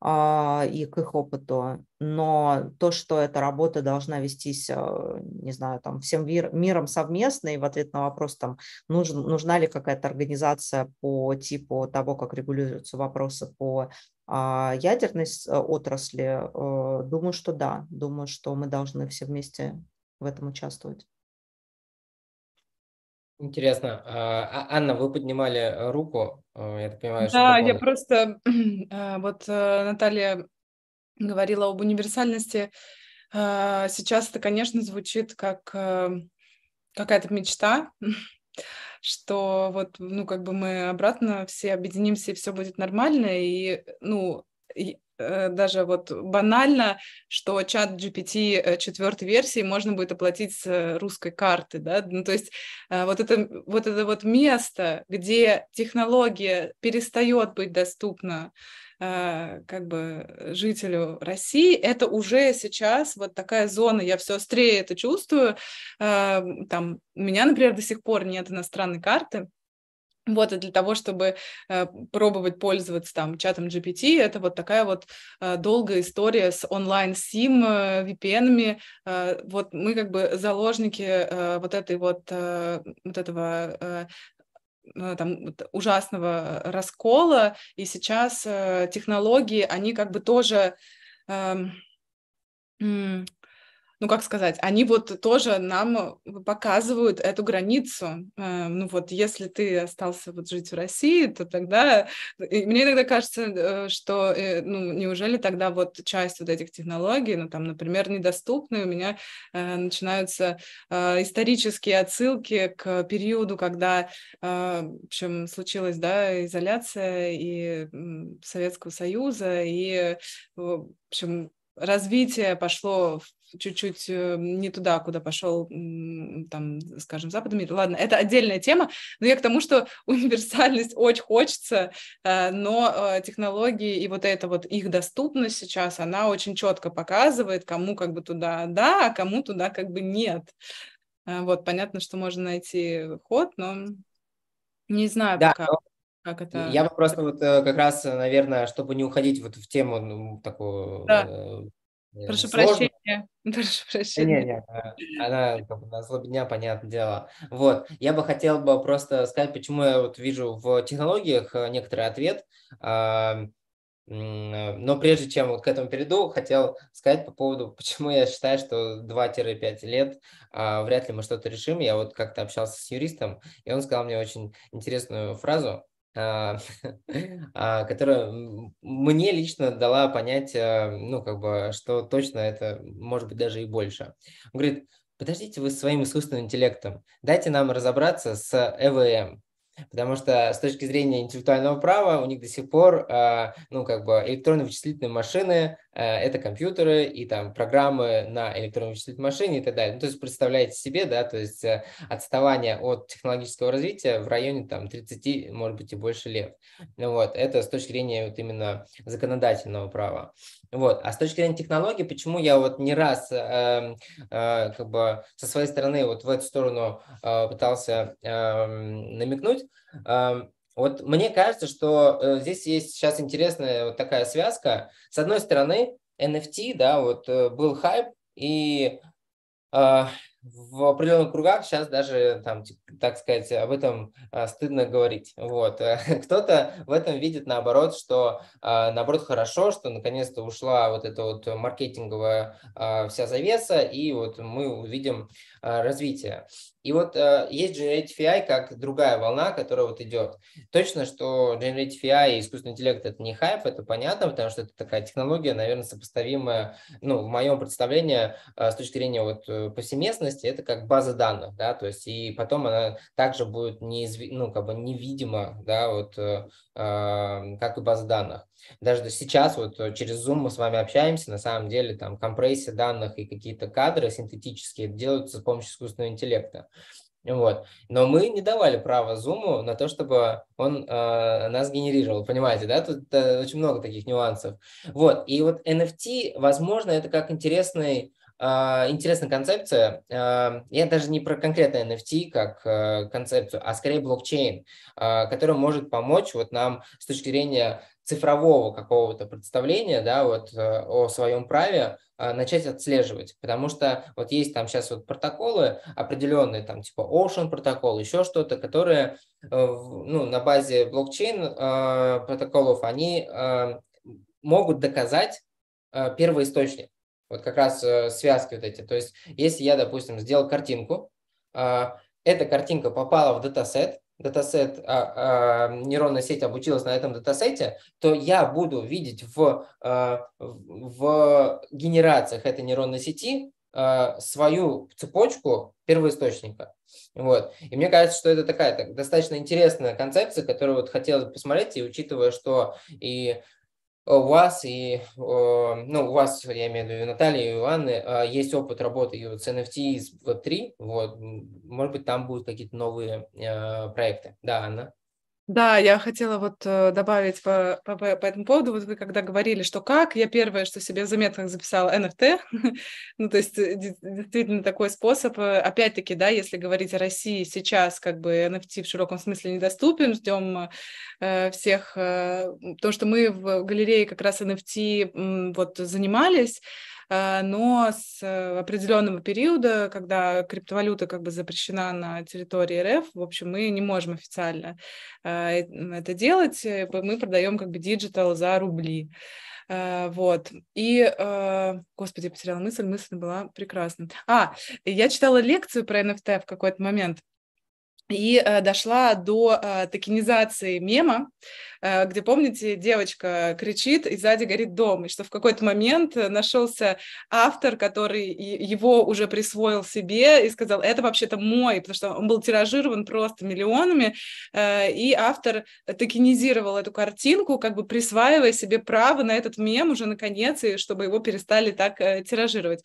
а, и к их опыту. Но то, что эта работа должна вестись, э, не знаю, там, всем миром совместно, и в ответ на вопрос, там, нужен, нужна ли какая-то организация по типу того, как регулируются вопросы по а ядерной э, отрасли, э, думаю, что да. Думаю, что мы должны все вместе в этом участвовать. Интересно. А, а, Анна, вы поднимали э, руку, я так понимаю, да, что... я просто... Вот Наталья говорила об универсальности. Сейчас это, конечно, звучит как какая-то мечта, что вот, ну, как бы мы обратно все объединимся, и все будет нормально, и, ну, и, э, даже вот банально, что чат GPT э, четвертой версии можно будет оплатить с русской карты, да, ну, то есть э, вот это, вот это вот место, где технология перестает быть доступна, Э, как бы жителю России, это уже сейчас вот такая зона, я все острее это чувствую. Э, там, у меня, например, до сих пор нет иностранной карты, вот, и для того, чтобы э, пробовать пользоваться там чатом GPT, это вот такая вот э, долгая история с онлайн-сим, э, VPN-ами. Э, вот мы как бы заложники э, вот этой вот, э, вот этого э, Э, там, ужасного раскола, и сейчас э, технологии, они как бы тоже эм, ну как сказать, они вот тоже нам э, показывают эту границу. Э, ну вот, если ты остался вот жить в России, то тогда... И мне иногда кажется, э, что ну, неужели тогда вот часть вот этих технологий, ну там, например, недоступны, у меня начинаются исторические отсылки к периоду, когда, в общем, случилась, да, изоляция и Советского Союза, и, в общем, развитие пошло чуть-чуть э, не туда, куда пошел, там, скажем, западный мир. Ладно, это отдельная тема, но я к тому, что универсальность очень хочется, э, но э, технологии и вот эта вот их доступность сейчас, она очень четко показывает, кому как бы туда да, а кому туда как бы нет. Вот, понятно, что можно найти ход, но не знаю да, пока как это... Я бы просто вот э, как раз, э, наверное, чтобы не уходить вот в тему ну, такую... Да. Э, э Прошу сложную. прощения. Прошу прощения. Не, не, она как бы на злобе дня, понятное дело. Вот, я бы хотел бы просто сказать, почему я вот вижу в технологиях некоторый ответ. А, но прежде чем вот к этому перейду, хотел сказать по поводу, почему я считаю, что 2-5 лет а, вряд ли мы что-то решим. Я вот как-то общался с юристом, и он сказал мне очень интересную фразу. А, а, которая мне лично дала понять, а, ну, как бы, что точно это может быть даже и больше. Он говорит, подождите вы своим искусственным интеллектом, дайте нам разобраться с ЭВМ, эм». Потому что с точки зрения интеллектуального права у них до сих пор, ну, как бы электронно-вычислительные машины Э, это компьютеры и там программы на электронной вычислительной машине и так далее. Ну, то есть представляете себе, да, то есть э, отставание от технологического развития в районе там 30, может быть, и больше лет. Ну, вот, это с точки зрения вот именно законодательного права. Вот, а с точки зрения технологий, почему я вот не раз э, э, как бы со своей стороны вот в эту сторону э, пытался э, намекнуть, э, вот мне кажется, что э, здесь есть сейчас интересная вот такая связка. С одной стороны, NFT, да, вот э, был хайп, и э, в определенных кругах сейчас даже, там, так сказать, об этом э, стыдно говорить. Вот. Кто-то в этом видит наоборот, что э, наоборот хорошо, что наконец-то ушла вот эта вот маркетинговая э, вся завеса, и вот мы увидим а, развития. И вот а, есть Generative AI как другая волна, которая вот идет. Точно, что Generative AI и искусственный интеллект – это не хайп, это понятно, потому что это такая технология, наверное, сопоставимая, ну, в моем представлении, а, с точки зрения вот э, повсеместности, это как база данных, да, то есть и потом она также будет неизв... ну, как бы невидима, да, вот, э, как и база данных. Даже сейчас вот э, через Zoom мы с вами общаемся, на самом деле там компрессия данных и какие-то кадры синтетические делаются с помощью искусственного интеллекта. Вот. Но мы не давали права Zoom на то, чтобы он э, нас генерировал. Понимаете, да? Тут э, очень много таких нюансов. Вот. И вот NFT, возможно, это как интересный а, интересная концепция. А, я даже не про конкретно NFT как э, концепцию, а скорее блокчейн, а, который может помочь вот нам с точки зрения цифрового какого-то представления да, вот, э, о своем праве начать отслеживать, потому что вот есть там сейчас вот протоколы определенные, там типа Ocean протокол, еще что-то, которые э, ну, на базе блокчейн протоколов, они могут доказать первоисточник. Вот как раз э, связки вот эти. То есть, если я, допустим, сделал картинку, а, эта картинка попала в датасет, датасет, а, а, нейронная сеть обучилась на этом датасете, то я буду видеть в, а, в генерациях этой нейронной сети свою цепочку первоисточника. Вот. И мне кажется, что это такая так, достаточно интересная концепция, которую вот хотелось бы посмотреть, и учитывая, что и у вас и, ну, у вас, я имею в виду, Наталья и Иваны, а, есть опыт работы с NFT из Web3, вот, может быть, там будут какие-то новые а, проекты. Да, Анна? Да, я хотела вот э, добавить по, по, по этому поводу. Вот вы когда говорили, что как, я первое, что себе в заметках записала NFT. ну, то есть э, действительно такой способ. Э, опять-таки, да, если говорить о России сейчас, как бы NFT в широком смысле недоступен, ждем э, всех. Э, то, что мы в галерее как раз NFT м, вот занимались, Э, но с э, определенного периода, когда криптовалюта как бы запрещена на территории РФ, в общем, мы не можем официально э, это делать, мы продаем как бы диджитал за рубли. Вот. И, господи, я потеряла мысль, мысль была прекрасна. А, я читала лекцию про NFT в какой-то момент, и э, дошла до э, токенизации мема, э, где, помните, девочка кричит, и сзади горит дом, и что в какой-то момент нашелся автор, который его уже присвоил себе и сказал, это вообще-то мой, потому что он был тиражирован просто миллионами, э, и автор токенизировал эту картинку, как бы присваивая себе право на этот мем уже наконец, и чтобы его перестали так э, тиражировать.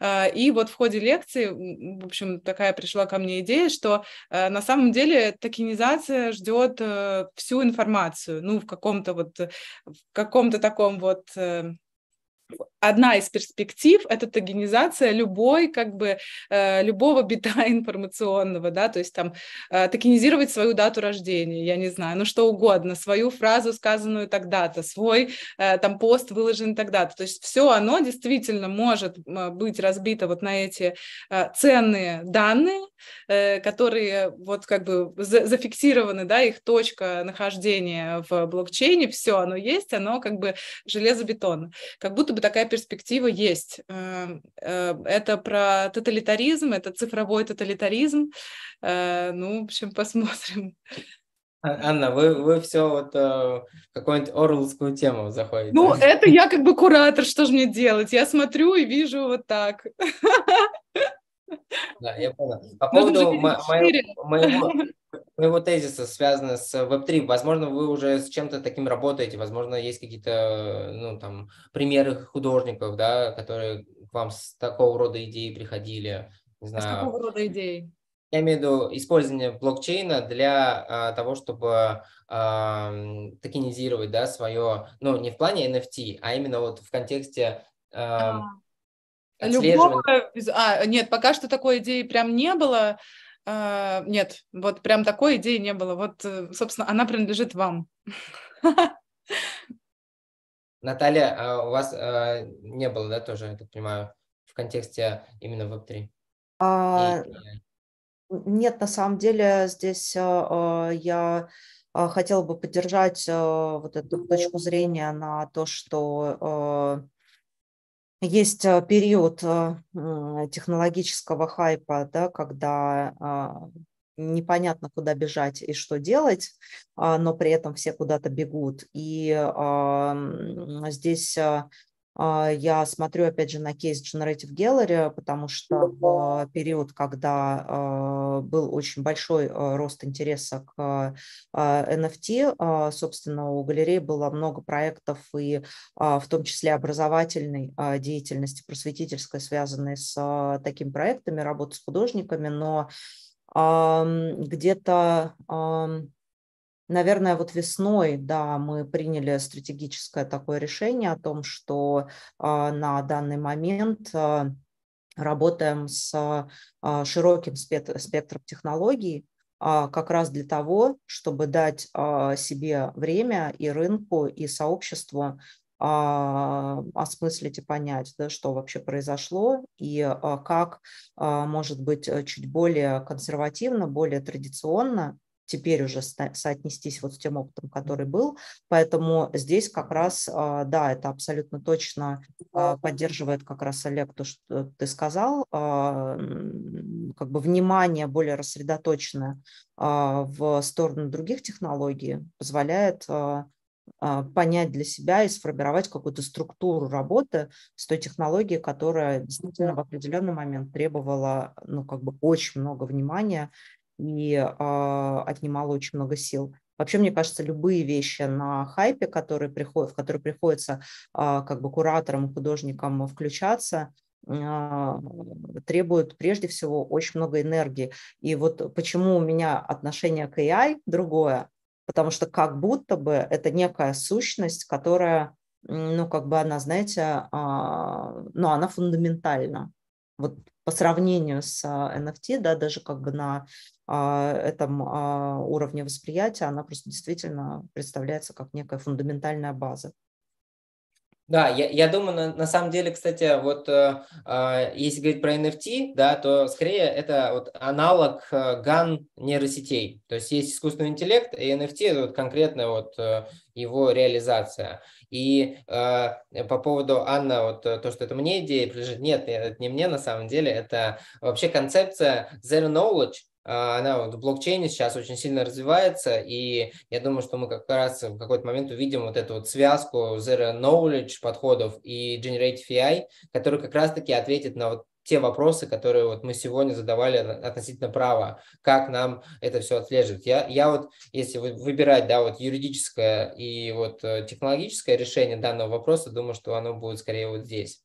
Э, и вот в ходе лекции, в общем, такая пришла ко мне идея, что э, на на самом деле токенизация ждет э, всю информацию, ну, в каком-то вот, э, в каком-то таком вот э, одна из перспектив — это токенизация любой, как бы, э, любого бита информационного, да, то есть там э, токенизировать свою дату рождения, я не знаю, ну что угодно, свою фразу, сказанную тогда-то, свой э, там пост выложен тогда-то, то есть все оно действительно может быть разбито вот на эти ценные данные, которые вот как бы зафиксированы, да, их точка нахождения в блокчейне, все оно есть, оно как бы железобетонно, как будто бы такая перспектива есть. Эм, э, это про тоталитаризм, это цифровой тоталитаризм. Э, ну, в общем, посмотрим. А, Анна, вы, вы все вот э, какую-нибудь орловскую тему заходите. Ну, это я как бы куратор, что же мне делать? Я смотрю и вижу вот так. Да, я понял. По поводу моего, моего тезиса связано с Web3. Э, возможно, вы уже с чем-то таким работаете, возможно, есть какие-то э, ну, там, примеры художников, да, которые к вам с такого рода идеи приходили. Не знаю. А с какого рода идеи? Я имею в виду использование блокчейна для а, того, чтобы а, токенизировать да, свое, ну, не в плане NFT, а именно вот в контексте а, а. Любого... А, нет, пока что такой идеи прям не было. А, нет, вот прям такой идеи не было. Вот, э, собственно, она принадлежит вам. Наталья, а у вас э, не было, да, тоже, я так понимаю, в контексте именно Web3? А, И... Нет, на самом деле здесь э, я хотела бы поддержать э, вот эту точку зрения на то, что есть э, период э, технологического хайпа, да, когда а, непонятно, куда бежать и что делать, а, но при этом все куда-то бегут. И а, здесь э, а, я смотрю, опять же, на кейс Generative Gallery, потому что ну в период, когда э, был очень большой э, рост интереса к NFT, э, собственно, у галереи было много проектов, и в том числе образовательной деятельности, просветительской, связанной с такими проектами, работы с художниками, но где-то Наверное, вот весной, да, мы приняли стратегическое такое решение о том, что а, на данный момент а, работаем с а, широким спектром технологий, как раз для того, чтобы дать себе время и рынку, и сообществу осмыслить и понять, да, что вообще произошло и как, может быть, э, чуть более консервативно, более традиционно теперь уже соотнестись вот с тем опытом, который был. Поэтому здесь как раз, а, да, это абсолютно точно а, поддерживает как раз Олег то, что ты сказал, а, как бы внимание более рассредоточенное в сторону других технологий позволяет понять для себя и сформировать какую-то структуру работы с той технологией, которая ну действительно в определенный момент требовала, ну, как бы очень много внимания и а, отнимало очень много сил. Вообще, мне кажется, любые вещи на хайпе, которые приходят, в которые приходится а, как бы кураторам, и художникам включаться, а, требуют прежде всего очень много энергии. И вот почему у меня отношение к AI другое, потому что как будто бы это некая сущность, которая, ну, как бы она, знаете, а, ну, она фундаментальна. Вот по сравнению с NFT, а, да, даже как бы на а, этом а, уровне восприятия, она просто действительно представляется как некая фундаментальная база. Да, я, я думаю, на, на самом деле, кстати, вот э, а, если говорить про NFT, да, то скорее это вот аналог э, ган нейросетей. То есть есть искусственный интеллект, и NFT это вот конкретная вот э, его реализация. И э, по поводу Анна, вот то, что это мне идея принадлежит, нет, это не мне на самом деле, это вообще концепция zero knowledge, а, она вот в блокчейне сейчас очень сильно развивается, и я думаю, что мы как раз в какой-то момент увидим вот эту вот связку zero knowledge подходов и generative AI, который как раз-таки ответит на вот те вопросы, которые вот мы сегодня задавали относительно права, как нам это все отслеживать. Я, я вот, если выбирать, да, вот юридическое и вот э, технологическое решение данного вопроса, думаю, что оно будет скорее вот здесь.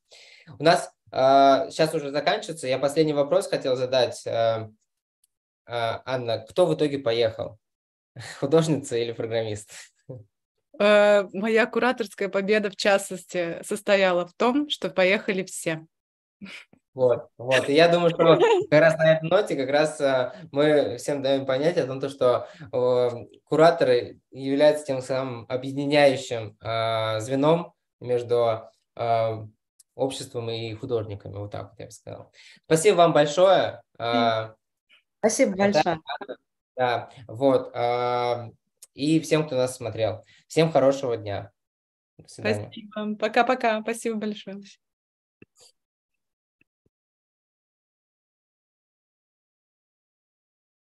У нас э, а, сейчас уже заканчивается. Я последний вопрос хотел задать. Э, а, Анна, кто в итоге поехал? Художница или программист? Э, моя кураторская победа, в частности, состояла в том, что поехали все. Вот, вот. И я думаю, что как раз на этой ноте как раз а, мы всем даем понять о том, что кураторы являются тем самым объединяющим а, звеном между обществом и художниками. Вот так вот я бы сказал. Спасибо вам большое. Спасибо большое. Да, да вот. И всем, кто нас смотрел. Всем хорошего дня. Спасибо. Пока-пока. Спасибо большое.